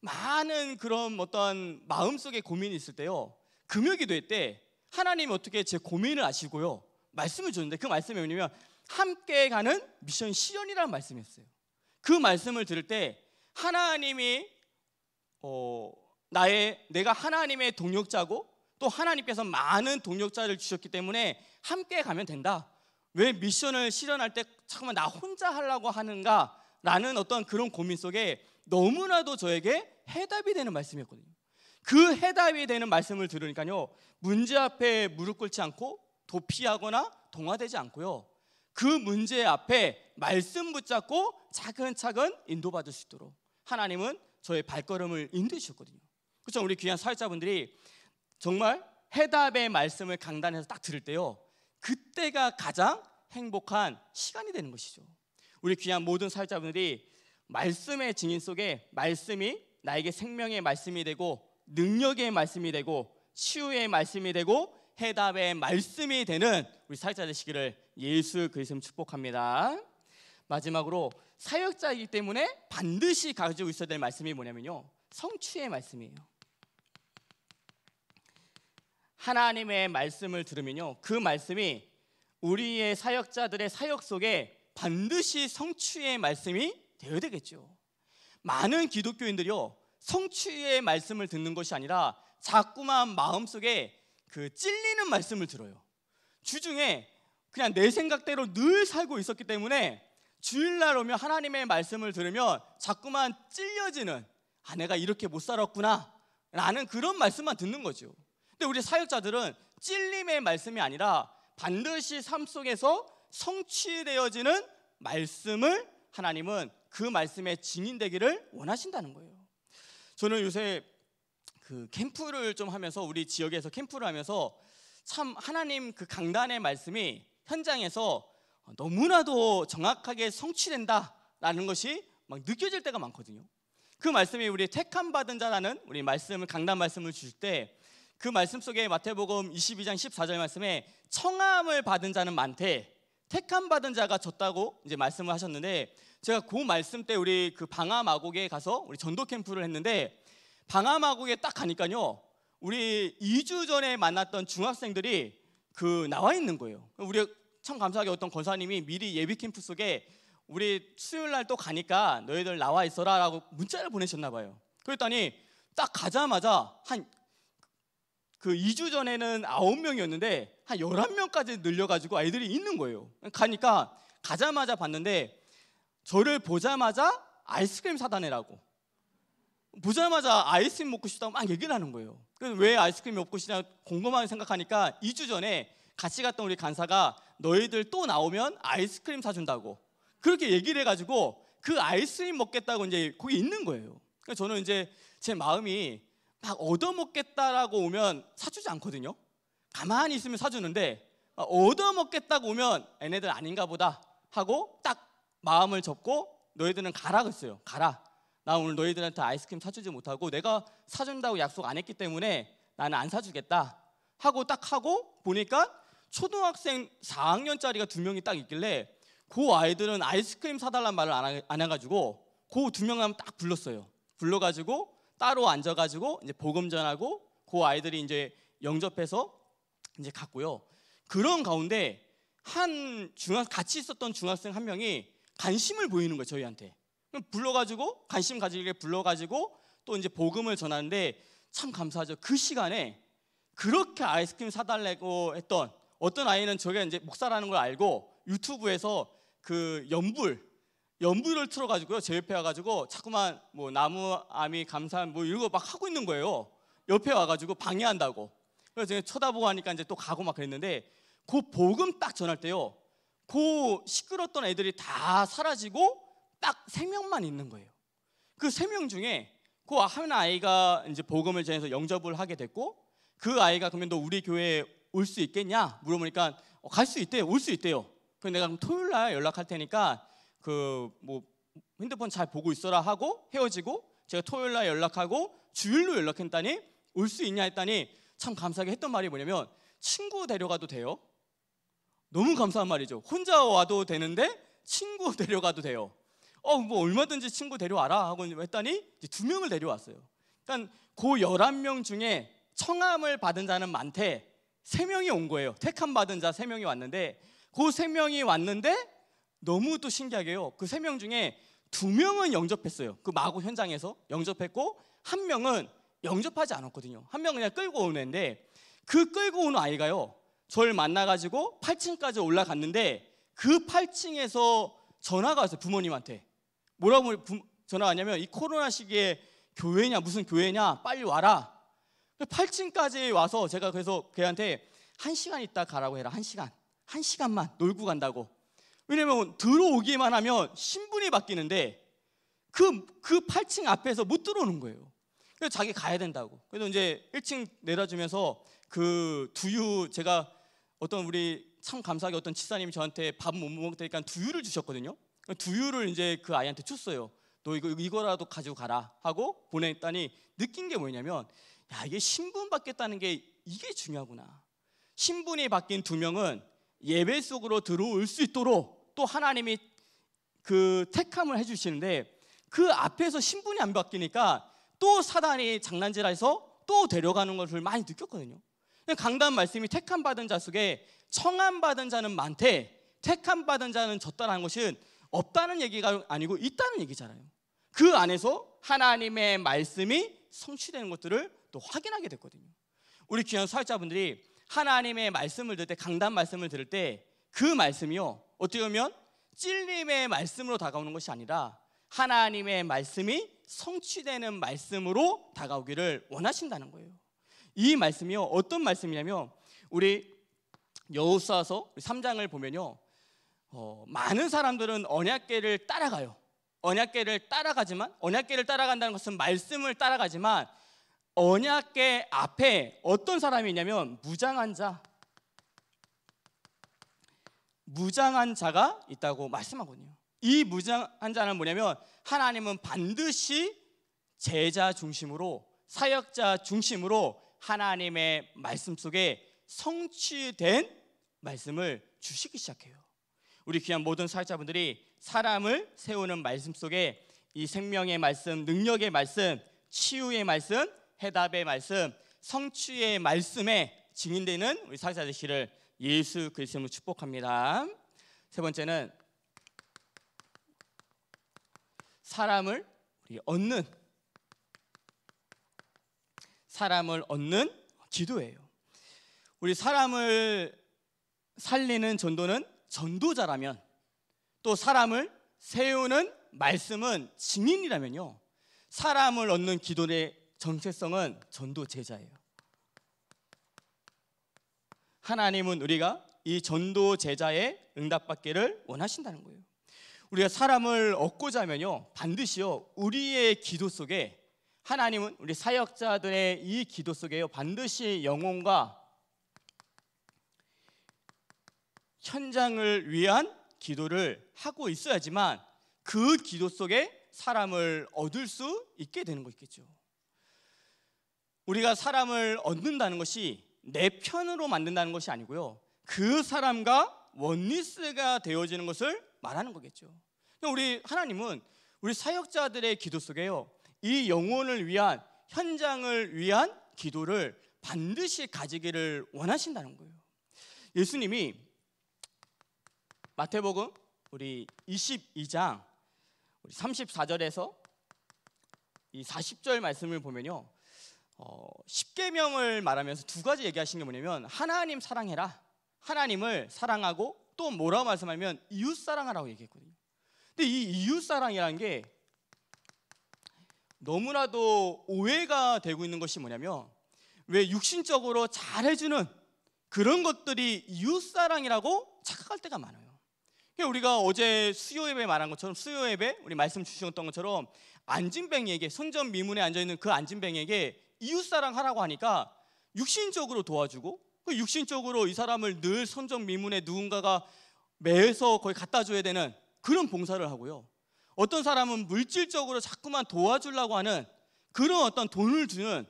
많은 그런 어떤 마음속에 고민이 있을 때요. 금요 기도회 때 하나님 어떻게 제 고민을 아시고요. 말씀을 줬는데 그 말씀이 뭐냐면 함께 가는 미션 시연이라는 말씀이었어요. 그 말씀을 들을 때 하나님이 어, 나의 내가 하나님의 동력자고 또 하나님께서 많은 동력자를 주셨기 때문에 함께 가면 된다. 왜 미션을 실현할 때 잠깐만 나 혼자 하려고 하는가라는 어떤 그런 고민 속에 너무나도 저에게 해답이 되는 말씀이었거든요. 그 해답이 되는 말씀을 들으니까요. 문제 앞에 무릎 꿇지 않고 도피하거나 동화되지 않고요. 그 문제 앞에 말씀 붙잡고 차근차근 인도받을 수 있도록 하나님은 저의 발걸음을 인도해주셨거든요. 그렇죠? 우리 귀한 사역자분들이 정말 해답의 말씀을 강단에서 딱 들을 때요. 그때가 가장 행복한 시간이 되는 것이죠. 우리 귀한 모든 사역자분들이 말씀의 증인 속에 말씀이 나에게 생명의 말씀이 되고 능력의 말씀이 되고 치유의 말씀이 되고 해답의 말씀이 되는 우리 사역자 되시기를 예수 그리스도 축복합니다. 마지막으로 사역자이기 때문에 반드시 가지고 있어야 될 말씀이 뭐냐면요. 성취의 말씀이에요. 하나님의 말씀을 들으면요. 그 말씀이 우리의 사역자들의 사역 속에 반드시 성취의 말씀이 되어야 되겠죠. 많은 기독교인들이요. 성취의 말씀을 듣는 것이 아니라 자꾸만 마음속에 그 찔리는 말씀을 들어요. 주중에 그냥 내 생각대로 늘 살고 있었기 때문에 주일날 오면 하나님의 말씀을 들으면 자꾸만 찔려지는 아 내가 이렇게 못 살았구나 라는 그런 말씀만 듣는 거죠. 근데 우리 사역자들은 찔림의 말씀이 아니라 반드시 삶 속에서 성취되어지는 말씀을 하나님은 그 말씀의 증인되기를 원하신다는 거예요. 저는 요새 그 캠프를 좀 하면서 우리 지역에서 캠프를 하면서 참 하나님 그 강단의 말씀이 현장에서 너무나도 정확하게 성취된다라는 것이 막 느껴질 때가 많거든요. 그 말씀이 우리 택함 받은 자라는 우리 말씀을 강단 말씀을 주실 때 그 말씀 속에 마태복음 22장 14절 말씀에 청함을 받은 자는 많대 택함 받은 자가 졌다고 이제 말씀을 하셨는데 제가 그 말씀 때 우리 그 방화 마곡에 가서 우리 전도 캠프를 했는데 방화 마곡에 딱 가니까요 우리 2주 전에 만났던 중학생들이 그 나와 있는 거예요. 우리참 감사하게 어떤 권사님이 미리 예비 캠프 속에 우리 수요일 날 또 가니까 너희들 나와 있어라라고 문자를 보내셨나 봐요. 그랬더니 딱 가자마자 한 그 2주 전에는 9명이었는데 한 11명까지 늘려 가지고 아이들이 있는 거예요. 가니까 가자마자 봤는데 저를 보자마자 아이스크림 사다 내라고 보자마자 아이스크림 먹고 싶다고 막 얘기를 하는 거예요. 그래서 왜 아이스크림 이 먹고 싶냐 궁금하게 생각하니까 2주 전에 같이 갔던 우리 간사가 너희들 또 나오면 아이스크림 사준다고 그렇게 얘기를 해가지고 그 아이스크림 먹겠다고 이제 거기 있는 거예요. 그래서 저는 이제 제 마음이 막 얻어먹겠다라고 오면 사주지 않거든요. 가만히 있으면 사주는데 얻어먹겠다고 오면 얘네들 아닌가 보다 하고 딱 마음을 접고 너희들은 가라 그랬어요. 가라. 나 오늘 너희들한테 아이스크림 사주지 못하고 내가 사준다고 약속 안 했기 때문에 나는 안 사주겠다 하고 딱 하고 보니까 초등학생 4학년짜리가 두 명이 딱 있길래 그 아이들은 아이스크림 사달란 말을 안, 해가지고 그 두 명을 딱 불렀어요. 불러가지고 따로 앉아가지고 이제 복음 전하고 그 아이들이 이제 영접해서 이제 갔고요. 그런 가운데 한 중학 같이 있었던 중학생 한 명이 관심을 보이는 거예요 저희한테. 불러가지고 관심 가지게 불러가지고 또 이제 복음을 전하는데 참 감사하죠. 그 시간에 그렇게 아이스크림 사달라고 했던 어떤 아이는 저게 이제 목사라는 걸 알고 유튜브에서 그 연불 연불을 틀어가지고요 제 옆에 와가지고 자꾸만 뭐 나무 아미 감사 뭐 이런 거 막 하고 있는 거예요. 옆에 와가지고 방해한다고. 그래서 제가 쳐다보고 하니까 이제 또 가고 막 그랬는데 그 복음 딱 전할 때요. 그 시끄럽던 애들이 다 사라지고 딱세 명만 있는 거예요. 그 세 명 중에 그 한 아이가 이제 복음을 전해서 영접을 하게 됐고 그 아이가 그러면 너 우리 교회에 올 수 있겠냐 물어보니까 어, 갈수 있대요. 올 수 있대요. 그럼 내가 그럼 토요일 날 연락할 테니까 그 뭐 핸드폰 잘 보고 있어라 하고 헤어지고 제가 토요일 날 연락하고 주일로 연락했다니 올 수 있냐 했다니 참 감사하게 했던 말이 뭐냐면 친구 데려가도 돼요. 너무 감사한 말이죠. 혼자 와도 되는데 친구 데려가도 돼요. 어, 뭐 얼마든지 친구 데려와라 하고 했더니 두 명을 데려왔어요. 그러니까 그 열한 명 중에 청함을 받은 자는 많대. 세 명이 온 거예요. 택함 받은 자 세 명이 왔는데 그 세 명이 왔는데 너무 또 신기하게요. 그 세 명 중에 두 명은 영접했어요. 그 마구 현장에서 영접했고 한 명은 영접하지 않았거든요. 한 명은 그냥 끌고 오는 애인데 그 끌고 오는 아이가요. 저를 만나가지고 8층까지 올라갔는데 그 8층에서 전화가 왔어요. 부모님한테. 뭐라고 전화 왔냐면 이 코로나 시기에 교회냐 무슨 교회냐 빨리 와라. 8층까지 그 와서 제가 그래서 걔한테 한 시간 있다 가라고 해라 한 시간 한 시간만 놀고 간다고. 왜냐면 들어오기만 하면 신분이 바뀌는데 그, 그 8층 앞에서 못 들어오는 거예요. 그래서 자기 가야 된다고. 그래서 이제 1층 내려주면서 그 두유 제가 어떤 우리 참 감사하게 어떤 치사님이 저한테 밥 못 먹으니까 두유를 주셨거든요. 두유를 이제 그 아이한테 줬어요. 너 이거 이거라도 가지고 가라 하고 보냈더니 느낀 게 뭐냐면 야 이게 신분 받겠다는 게 이게 중요하구나. 신분이 바뀐 두 명은 예배 속으로 들어올 수 있도록 또 하나님이 그 택함을 해주시는데 그 앞에서 신분이 안 바뀌니까 또 사단이 장난질해서 또 데려가는 것을 많이 느꼈거든요. 강단 말씀이 택함 받은 자 속에 청함 받은 자는 많대 택함 받은 자는 적다라는 것은 없다는 얘기가 아니고 있다는 얘기잖아요. 그 안에서 하나님의 말씀이 성취되는 것들을 또 확인하게 됐거든요. 우리 귀한 사역자분들이 하나님의 말씀을 들을 때 강단 말씀을 들을 때 그 말씀이요 어떻게 보면 찔림의 말씀으로 다가오는 것이 아니라 하나님의 말씀이 성취되는 말씀으로 다가오기를 원하신다는 거예요. 이 말씀이요 어떤 말씀이냐면 우리 여호수아서 3장을 보면요 어, 많은 사람들은 언약계를 따라가요. 언약계를 따라가지만 언약계를 따라간다는 것은 말씀을 따라가지만 언약계 앞에 어떤 사람이 있냐면 무장한 자 무장한 자가 있다고 말씀하거든요. 이 무장한 자는 뭐냐면 하나님은 반드시 제자 중심으로 사역자 중심으로 하나님의 말씀 속에 성취된 말씀을 주시기 시작해요. 우리 귀한 모든 사역자분들이 사람을 세우는 말씀 속에 이 생명의 말씀, 능력의 말씀, 치유의 말씀, 해답의 말씀, 성취의 말씀에 증인되는 우리 사역자 들시를 예수 그리스도로 축복합니다. 세 번째는 사람을 우리 얻는 사람을 얻는 기도예요. 우리 사람을 살리는 전도는 전도자라면 또 사람을 세우는 말씀은 증인이라면요. 사람을 얻는 기도의 정체성은 전도 제자예요. 하나님은 우리가 이 전도 제자의 응답받기를 원하신다는 거예요. 우리가 사람을 얻고자 하면요. 반드시요. 우리의 기도 속에 하나님은 우리 사역자들의 이 기도 속에요. 반드시 영혼과 현장을 위한 기도를 하고 있어야지만 그 기도 속에 사람을 얻을 수 있게 되는 거 있겠죠. 우리가 사람을 얻는다는 것이 내 편으로 만든다는 것이 아니고요. 그 사람과 원리스가 되어지는 것을 말하는 거겠죠. 우리 하나님은 우리 사역자들의 기도 속에요. 이 영혼을 위한 현장을 위한 기도를 반드시 가지기를 원하신다는 거예요. 예수님이 마태복음 우리 22장 우리 34절에서 이 40절 말씀을 보면요. 어, 십계명을 말하면서 두 가지 얘기하신 게 뭐냐면 하나님 사랑해라. 하나님을 사랑하고 또 뭐라고 말씀하면 이웃 사랑하라고 얘기했거든요. 근데 이 이웃 사랑이라는 게 너무나도 오해가 되고 있는 것이 뭐냐면 왜 육신적으로 잘해주는 그런 것들이 이웃 사랑이라고 착각할 때가 많아요. 그 우리가 어제 수요 예배 말한 것처럼 수요 예배 우리 말씀 주셨던 것처럼 안진뱅이에게 선전 미문에 앉아 있는 그 안진뱅이에게 이웃 사랑하라고 하니까 육신적으로 도와주고 그 육신적으로 이 사람을 늘선전 미문에 누군가가 매서 거의 갖다 줘야 되는 그런 봉사를 하고요. 어떤 사람은 물질적으로 자꾸만 도와주려고 하는 그런 어떤 돈을 주는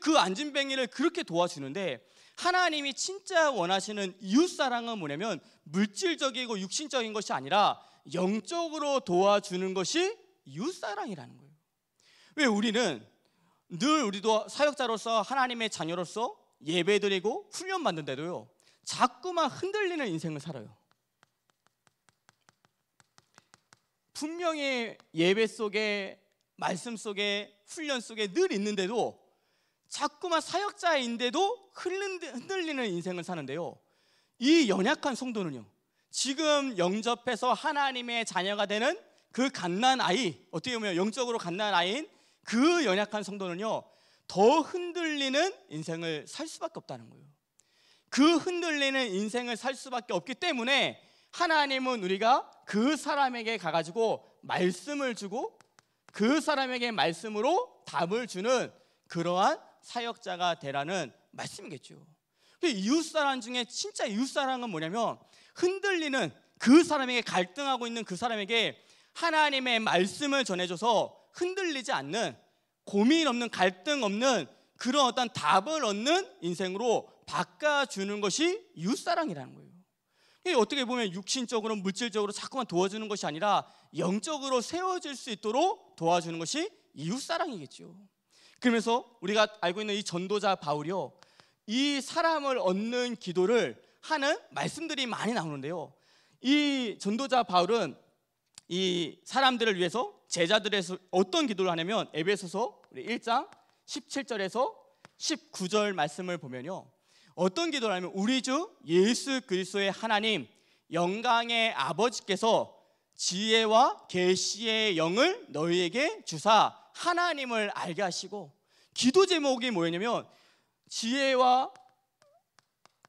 그 안진뱅이를 그렇게 도와주는데 하나님이 진짜 원하시는 이웃사랑은 뭐냐면 물질적이고 육신적인 것이 아니라 영적으로 도와주는 것이 이웃사랑이라는 거예요. 왜 우리는 늘 우리도 사역자로서 하나님의 자녀로서 예배드리고 훈련 받는데도요. 자꾸만 흔들리는 인생을 살아요. 분명히 예배 속에 말씀 속에 훈련 속에 늘 있는데도 자꾸만 사역자인데도 흔들리는 인생을 사는데요. 이 연약한 성도는요. 지금 영접해서 하나님의 자녀가 되는 그 갓난 아이, 어떻게 보면 영적으로 갓난 아이인 그 연약한 성도는요. 더 흔들리는 인생을 살 수밖에 없다는 거예요. 그 흔들리는 인생을 살 수밖에 없기 때문에 하나님은 우리가 그 사람에게 가가지고 말씀을 주고 그 사람에게 말씀으로 답을 주는 그러한 사역자가 되라는 말씀이겠죠. 그 이웃사랑 중에 진짜 이웃사랑은 뭐냐면 흔들리는 그 사람에게 갈등하고 있는 그 사람에게 하나님의 말씀을 전해줘서 흔들리지 않는 고민 없는 갈등 없는 그런 어떤 답을 얻는 인생으로 바꿔주는 것이 이웃사랑이라는 거예요. 어떻게 보면 육신적으로 물질적으로 자꾸만 도와주는 것이 아니라 영적으로 세워질 수 있도록 도와주는 것이 이웃사랑이겠죠. 그러면서 우리가 알고 있는 이 전도자 바울이요. 이 사람을 얻는 기도를 하는 말씀들이 많이 나오는데요. 이 전도자 바울은 이 사람들을 위해서 제자들에서 어떤 기도를 하냐면 에베소서 1장 17절에서 19절 말씀을 보면요. 어떤 기도를 하면 냐 우리 주 예수 그리스도의 하나님 영광의 아버지께서 지혜와 계시의 영을 너희에게 주사 하나님을 알게 하시고 기도 제목이 뭐였냐면 지혜와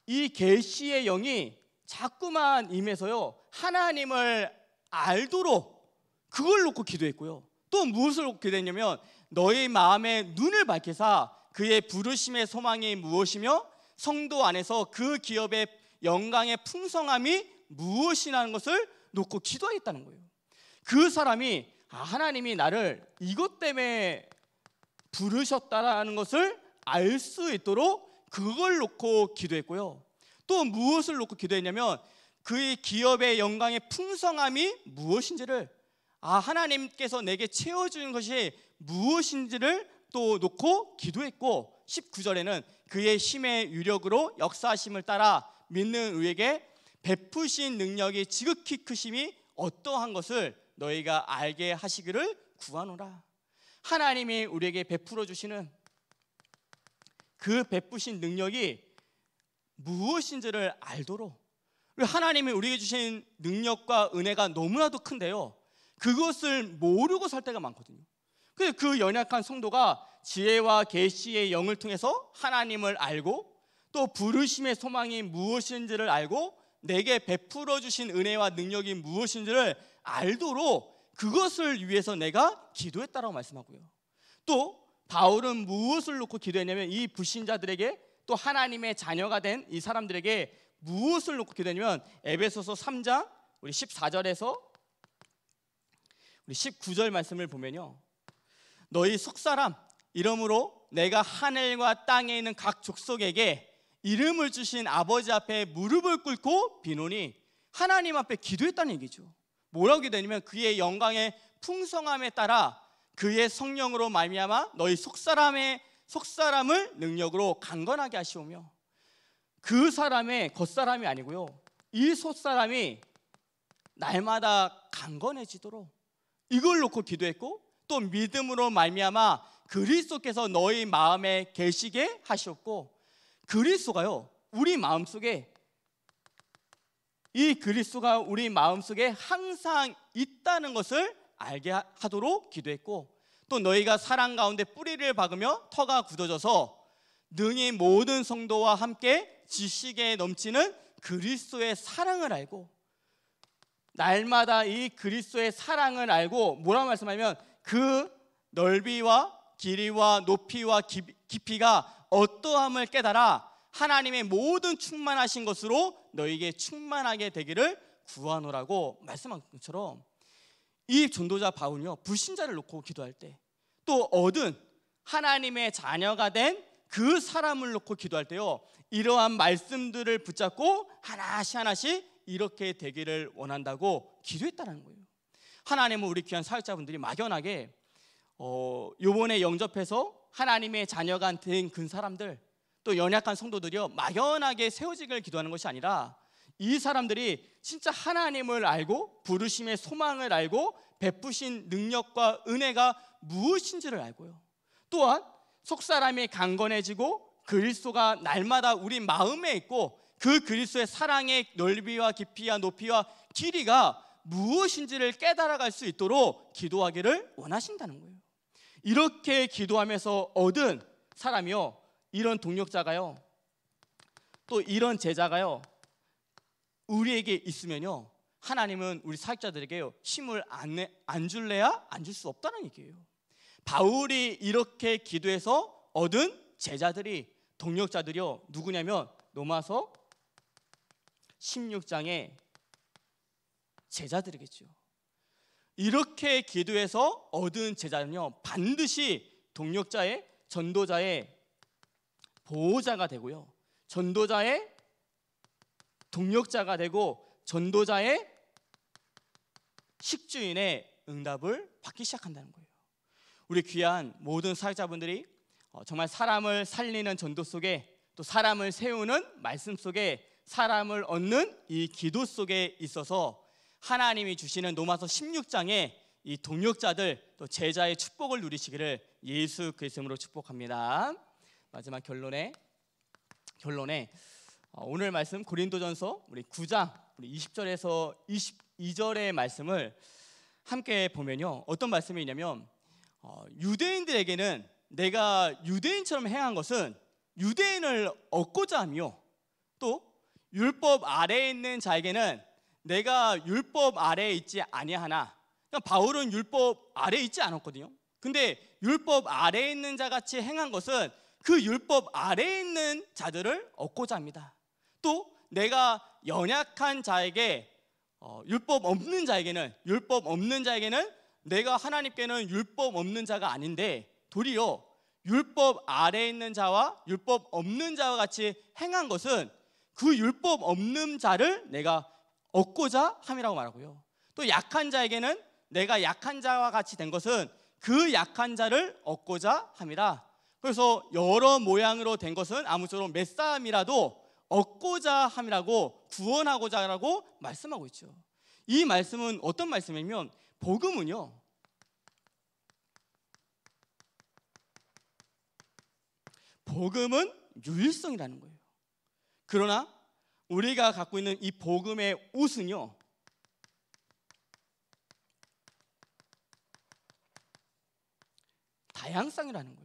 이 계시의 영이 자꾸만 임해서요 하나님을 알도록 그걸 놓고 기도했고요 또 무엇을 놓고 기도했냐면 너희 마음의 눈을 밝히사 그의 부르심의 소망이 무엇이며 성도 안에서 그 기업의 영광의 풍성함이 무엇이라는 것을 놓고 기도하다는 거예요 그 사람이 아, 하나님이 나를 이것 때문에 부르셨다라는 것을 알 수 있도록 그걸 놓고 기도했고요. 또 무엇을 놓고 기도했냐면 그의 기업의 영광의 풍성함이 무엇인지를 아 하나님께서 내게 채워주는 것이 무엇인지를 또 놓고 기도했고 19절에는 그의 힘의 유력으로 역사심을 따라 믿는 우에게 베푸신 능력이 지극히 크심이 어떠한 것을 너희가 알게 하시기를 구하노라. 하나님이 우리에게 베풀어 주시는 그 베푸신 능력이 무엇인지를 알도록 하나님이 우리에게 주신 능력과 은혜가 너무나도 큰데요. 그것을 모르고 살 때가 많거든요. 그 연약한 성도가 지혜와 계시의 영을 통해서 하나님을 알고 또 부르심의 소망이 무엇인지를 알고 내게 베풀어 주신 은혜와 능력이 무엇인지를 알도록 그것을 위해서 내가 기도했다라고 말씀하고요. 또 바울은 무엇을 놓고 기도했냐면 이 불신자들에게 또 하나님의 자녀가 된 이 사람들에게 무엇을 놓고 기도했냐면 에베소서 3장 우리 14절에서 우리 19절 말씀을 보면요. 너희 속사람 이름으로 내가 하늘과 땅에 있는 각 족속에게 이름을 주신 아버지 앞에 무릎을 꿇고 비노니 하나님 앞에 기도했다는 얘기죠. 뭐라고 되도했냐면 그의 영광의 풍성함에 따라 그의 성령으로 말미암아 너희 속사람의 속사람을 능력으로 강건하게 하시오며 그 사람의 겉사람이 아니고요. 이 속사람이 날마다 강건해지도록 이걸 놓고 기도했고 또 믿음으로 말미암아 그리스도께서 너희 마음에 계시게 하셨고 그리스도가요. 우리 마음속에 이 그리스도가 우리 마음속에 항상 있다는 것을 알게 하도록 기도했고 또 너희가 사랑 가운데 뿌리를 박으며 터가 굳어져서 능히 모든 성도와 함께 지식에 넘치는 그리스도의 사랑을 알고 날마다 이 그리스도의 사랑을 알고 뭐라 고 말씀하면 그 넓이와 길이와 높이와 깊이가 어떠함을 깨달아 하나님의 모든 충만하신 것으로 너에게 충만하게 되기를 구하노라고 말씀한 것처럼 이 전도자 바울은요 불신자를 놓고 기도할 때 또 얻은 하나님의 자녀가 된 그 사람을 놓고 기도할 때요 이러한 말씀들을 붙잡고 하나씩 하나씩 이렇게 되기를 원한다고 기도했다는 거예요. 하나님은 우리 귀한 사역자분들이 막연하게 어, 요번에 영접해서 하나님의 자녀가 된 그 사람들 또 연약한 성도들이요 막연하게 세워지기를 기도하는 것이 아니라 이 사람들이 진짜 하나님을 알고 부르심의 소망을 알고 베푸신 능력과 은혜가 무엇인지를 알고요. 또한 속 사람이 강건해지고 그리스도가 날마다 우리 마음에 있고 그 그리스도의 사랑의 넓이와 깊이와 높이와 길이가 무엇인지를 깨달아갈 수 있도록 기도하기를 원하신다는 거예요. 이렇게 기도하면서 얻은 사람이요 이런 동력자가요. 또 이런 제자가요. 우리에게 있으면요. 하나님은 우리 사역자들에게요. 힘을 안, 내, 안 줄래야 안 줄 수 없다는 얘기예요. 바울이 이렇게 기도해서 얻은 제자들이 동력자들이요. 누구냐면 로마서 16장의 제자들이겠죠. 이렇게 기도해서 얻은 제자는요. 반드시 동력자의 전도자의 보호자가 되고요. 전도자의 동력자가 되고 전도자의 식주인의 응답을 받기 시작한다는 거예요. 우리 귀한 모든 사역자분들이 어, 정말 사람을 살리는 전도 속에 또 사람을 세우는 말씀 속에 사람을 얻는 이 기도 속에 있어서 하나님이 주시는 노마서 16장에 이 동력자들 또 제자의 축복을 누리시기를 예수 그리스도로 축복합니다. 마지막 결론에 결론에 어, 오늘 말씀 고린도전서 우리 9장 우리 20절에서 22절의 말씀을 함께 보면요 어떤 말씀이 냐면 어, 유대인들에게는 내가 유대인처럼 행한 것은 유대인을 얻고자 하며 또 율법 아래에 있는 자에게는 내가 율법 아래에 있지 아니하나 그러니까 바울은 율법 아래에 있지 않았거든요 근데 율법 아래에 있는 자같이 행한 것은 그 율법 아래에 있는 자들을 얻고자 합니다. 또 내가 연약한 자에게 어, 율법 없는 자에게는 율법 없는 자에게는 내가 하나님께는 율법 없는 자가 아닌데 도리어 율법 아래 있는 자와 율법 없는 자와 같이 행한 것은 그 율법 없는 자를 내가 얻고자 함이라고 말하고요. 또 약한 자에게는 내가 약한 자와 같이 된 것은 그 약한 자를 얻고자 함이라. 그래서 여러 모양으로 된 것은 아무쪼록 몇싸움이라도 얻고자 함이라고 구원하고자 라고 말씀하고 있죠. 이 말씀은 어떤 말씀이면 복음은요. 복음은 유일성이라는 거예요. 그러나 우리가 갖고 있는 이 복음의 옷은요. 다양성이라는 거예요.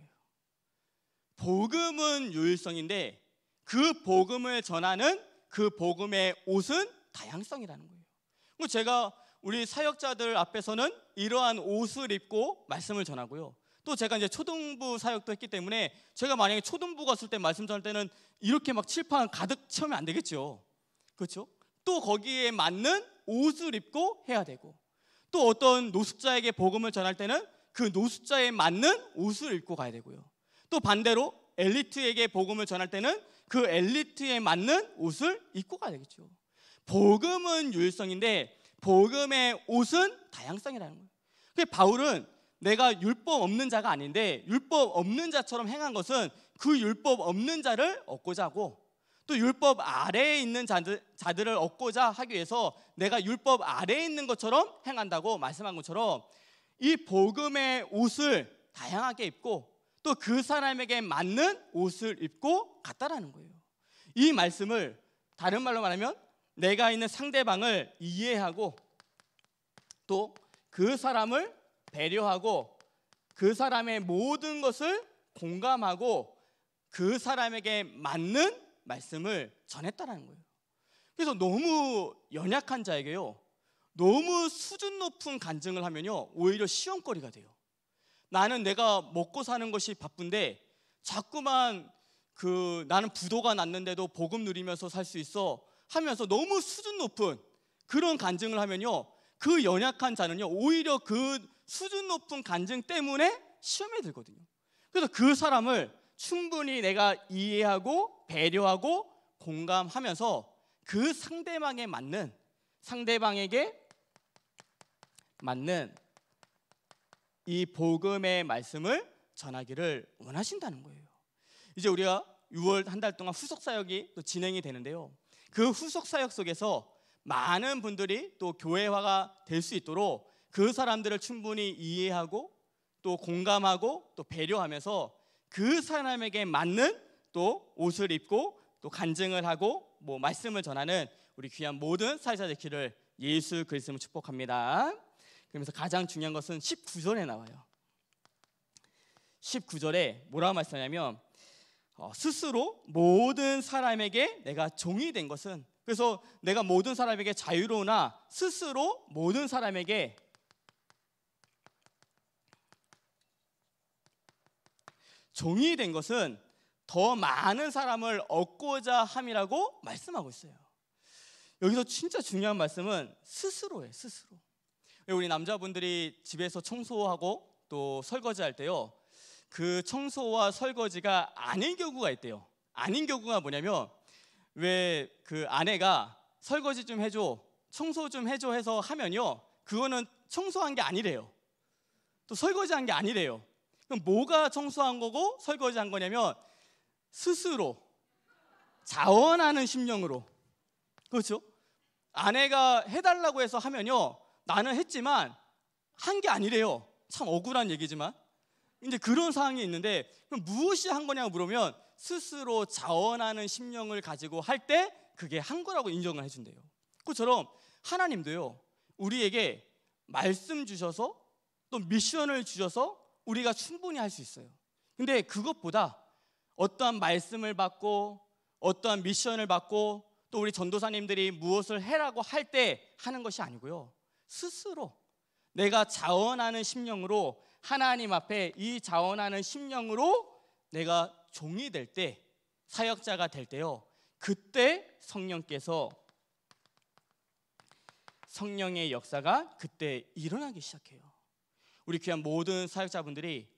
복음은 유일성인데 그 복음을 전하는 그 복음의 옷은 다양성이라는 거예요. 제가 우리 사역자들 앞에서는 이러한 옷을 입고 말씀을 전하고요. 또 제가 이제 초등부 사역도 했기 때문에 제가 만약에 초등부 갔을 때 말씀 전할 때는 이렇게 막 칠판 가득 채우면 안 되겠죠. 그렇죠? 또 거기에 맞는 옷을 입고 해야 되고 또 어떤 노숙자에게 복음을 전할 때는 그 노숙자에 맞는 옷을 입고 가야 되고요. 또 반대로 엘리트에게 복음을 전할 때는 그 엘리트에 맞는 옷을 입고 가야 되겠죠. 복음은 율성인데 복음의 옷은 다양성이라는 거예요. 그 바울은 내가 율법 없는 자가 아닌데 율법 없는 자처럼 행한 것은 그 율법 없는 자를 얻고자 하고 또 율법 아래에 있는 자들, 자들을 얻고자 하기 위해서 내가 율법 아래에 있는 것처럼 행한다고 말씀한 것처럼 이 복음의 옷을 다양하게 입고 또그 사람에게 맞는 옷을 입고 갔다라는 거예요. 이 말씀을 다른 말로 말하면 내가 있는 상대방을 이해하고 또 그 사람을 배려하고 그 사람의 모든 것을 공감하고 그 사람에게 맞는 말씀을 전했다라는 거예요. 그래서 너무 연약한 자에게요. 너무 수준 높은 간증을 하면요. 오히려 시험거리가 돼요. 나는 내가 먹고 사는 것이 바쁜데 자꾸만 그 나는 부도가 났는데도 복음 누리면서 살 수 있어 하면서 너무 수준 높은 그런 간증을 하면요. 그 연약한 자는요. 오히려 그 수준 높은 간증 때문에 시험에 들거든요. 그래서 그 사람을 충분히 내가 이해하고 배려하고 공감하면서 그 상대방에 맞는 상대방에게 맞는 이 복음의 말씀을 전하기를 원하신다는 거예요. 이제 우리가 6월 한 달 동안 후속 사역이 또 진행이 되는데요. 그 후속 사역 속에서 많은 분들이 또 교회화가 될 수 있도록 그 사람들을 충분히 이해하고 또 공감하고 또 배려하면서 그 사람에게 맞는 또 옷을 입고 또 간증을 하고 뭐 말씀을 전하는 우리 귀한 모든 사회자 되기를 예수 그리스도 축복합니다. 그러면서 가장 중요한 것은 19절에 나와요. 19절에 뭐라고 말씀하냐면 어, 스스로 모든 사람에게 내가 종이 된 것은 그래서 내가 모든 사람에게 자유로우나 스스로 모든 사람에게 종이 된 것은 더 많은 사람을 얻고자 함이라고 말씀하고 있어요. 여기서 진짜 중요한 말씀은 스스로예 스스로. 네, 우리 남자분들이 집에서 청소하고 또 설거지할 때요. 그 청소와 설거지가 아닌 경우가 있대요. 아닌 경우가 뭐냐면 왜 그 아내가 설거지 좀 해줘, 청소 좀 해줘 해서 하면요. 그거는 청소한 게 아니래요. 또 설거지한 게 아니래요. 그럼 뭐가 청소한 거고 설거지한 거냐면 스스로 자원하는 심령으로 그렇죠? 아내가 해달라고 해서 하면요 나는 했지만 한 게 아니래요. 참 억울한 얘기지만. 이제 그런 상황이 있는데 그럼 무엇이 한 거냐고 물으면 스스로 자원하는 심령을 가지고 할 때 그게 한 거라고 인정을 해준대요. 그처럼 하나님도요 우리에게 말씀 주셔서 또 미션을 주셔서 우리가 충분히 할 수 있어요. 근데 그것보다 어떠한 말씀을 받고 어떠한 미션을 받고 또 우리 전도사님들이 무엇을 해라고 할 때 하는 것이 아니고요. 스스로 내가 자원하는 심령으로 하나님 앞에 이 자원하는 심령으로 내가 종이 될 때, 사역자가 될 때요. 그때 성령께서 성령의 역사가 그때 일어나기 시작해요. 우리 귀한 모든 사역자분들이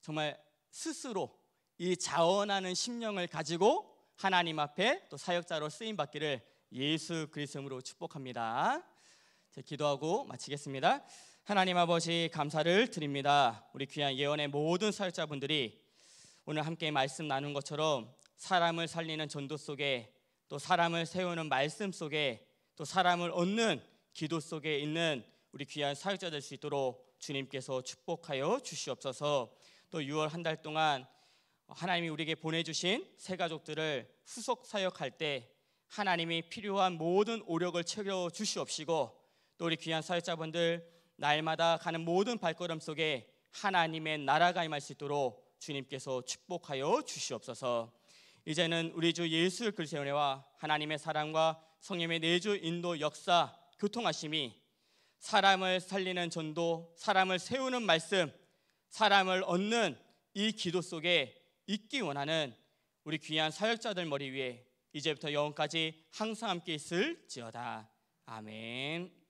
정말 스스로 이 자원하는 심령을 가지고 하나님 앞에 또 사역자로 쓰임 받기를 예수 그리스도로 이름으 축복합니다. 기도하고 마치겠습니다. 하나님 아버지 감사를 드립니다. 우리 귀한 예언의 모든 사역자분들이 오늘 함께 말씀 나눈 것처럼 사람을 살리는 전도 속에 또 사람을 세우는 말씀 속에 또 사람을 얻는 기도 속에 있는 우리 귀한 사역자 될수 있도록 주님께서 축복하여 주시옵소서. 또 6월 한 달 동안 하나님이 우리에게 보내주신 새 가족들을 후속 사역할 때 하나님이 필요한 모든 오력을 채워 주시옵시고 또 우리 귀한 사역자분들 날마다 가는 모든 발걸음 속에 하나님의 나라가 임할 수 있도록 주님께서 축복하여 주시옵소서. 이제는 우리 주 예수 그리스도의 은혜와 하나님의 사랑과 성령의 내주 인도 역사 교통하심이 사람을 살리는 전도, 사람을 세우는 말씀, 사람을 얻는 이 기도 속에 있기 원하는 우리 귀한 사역자들 머리 위에 이제부터 영원까지 항상 함께 있을지어다. 아멘.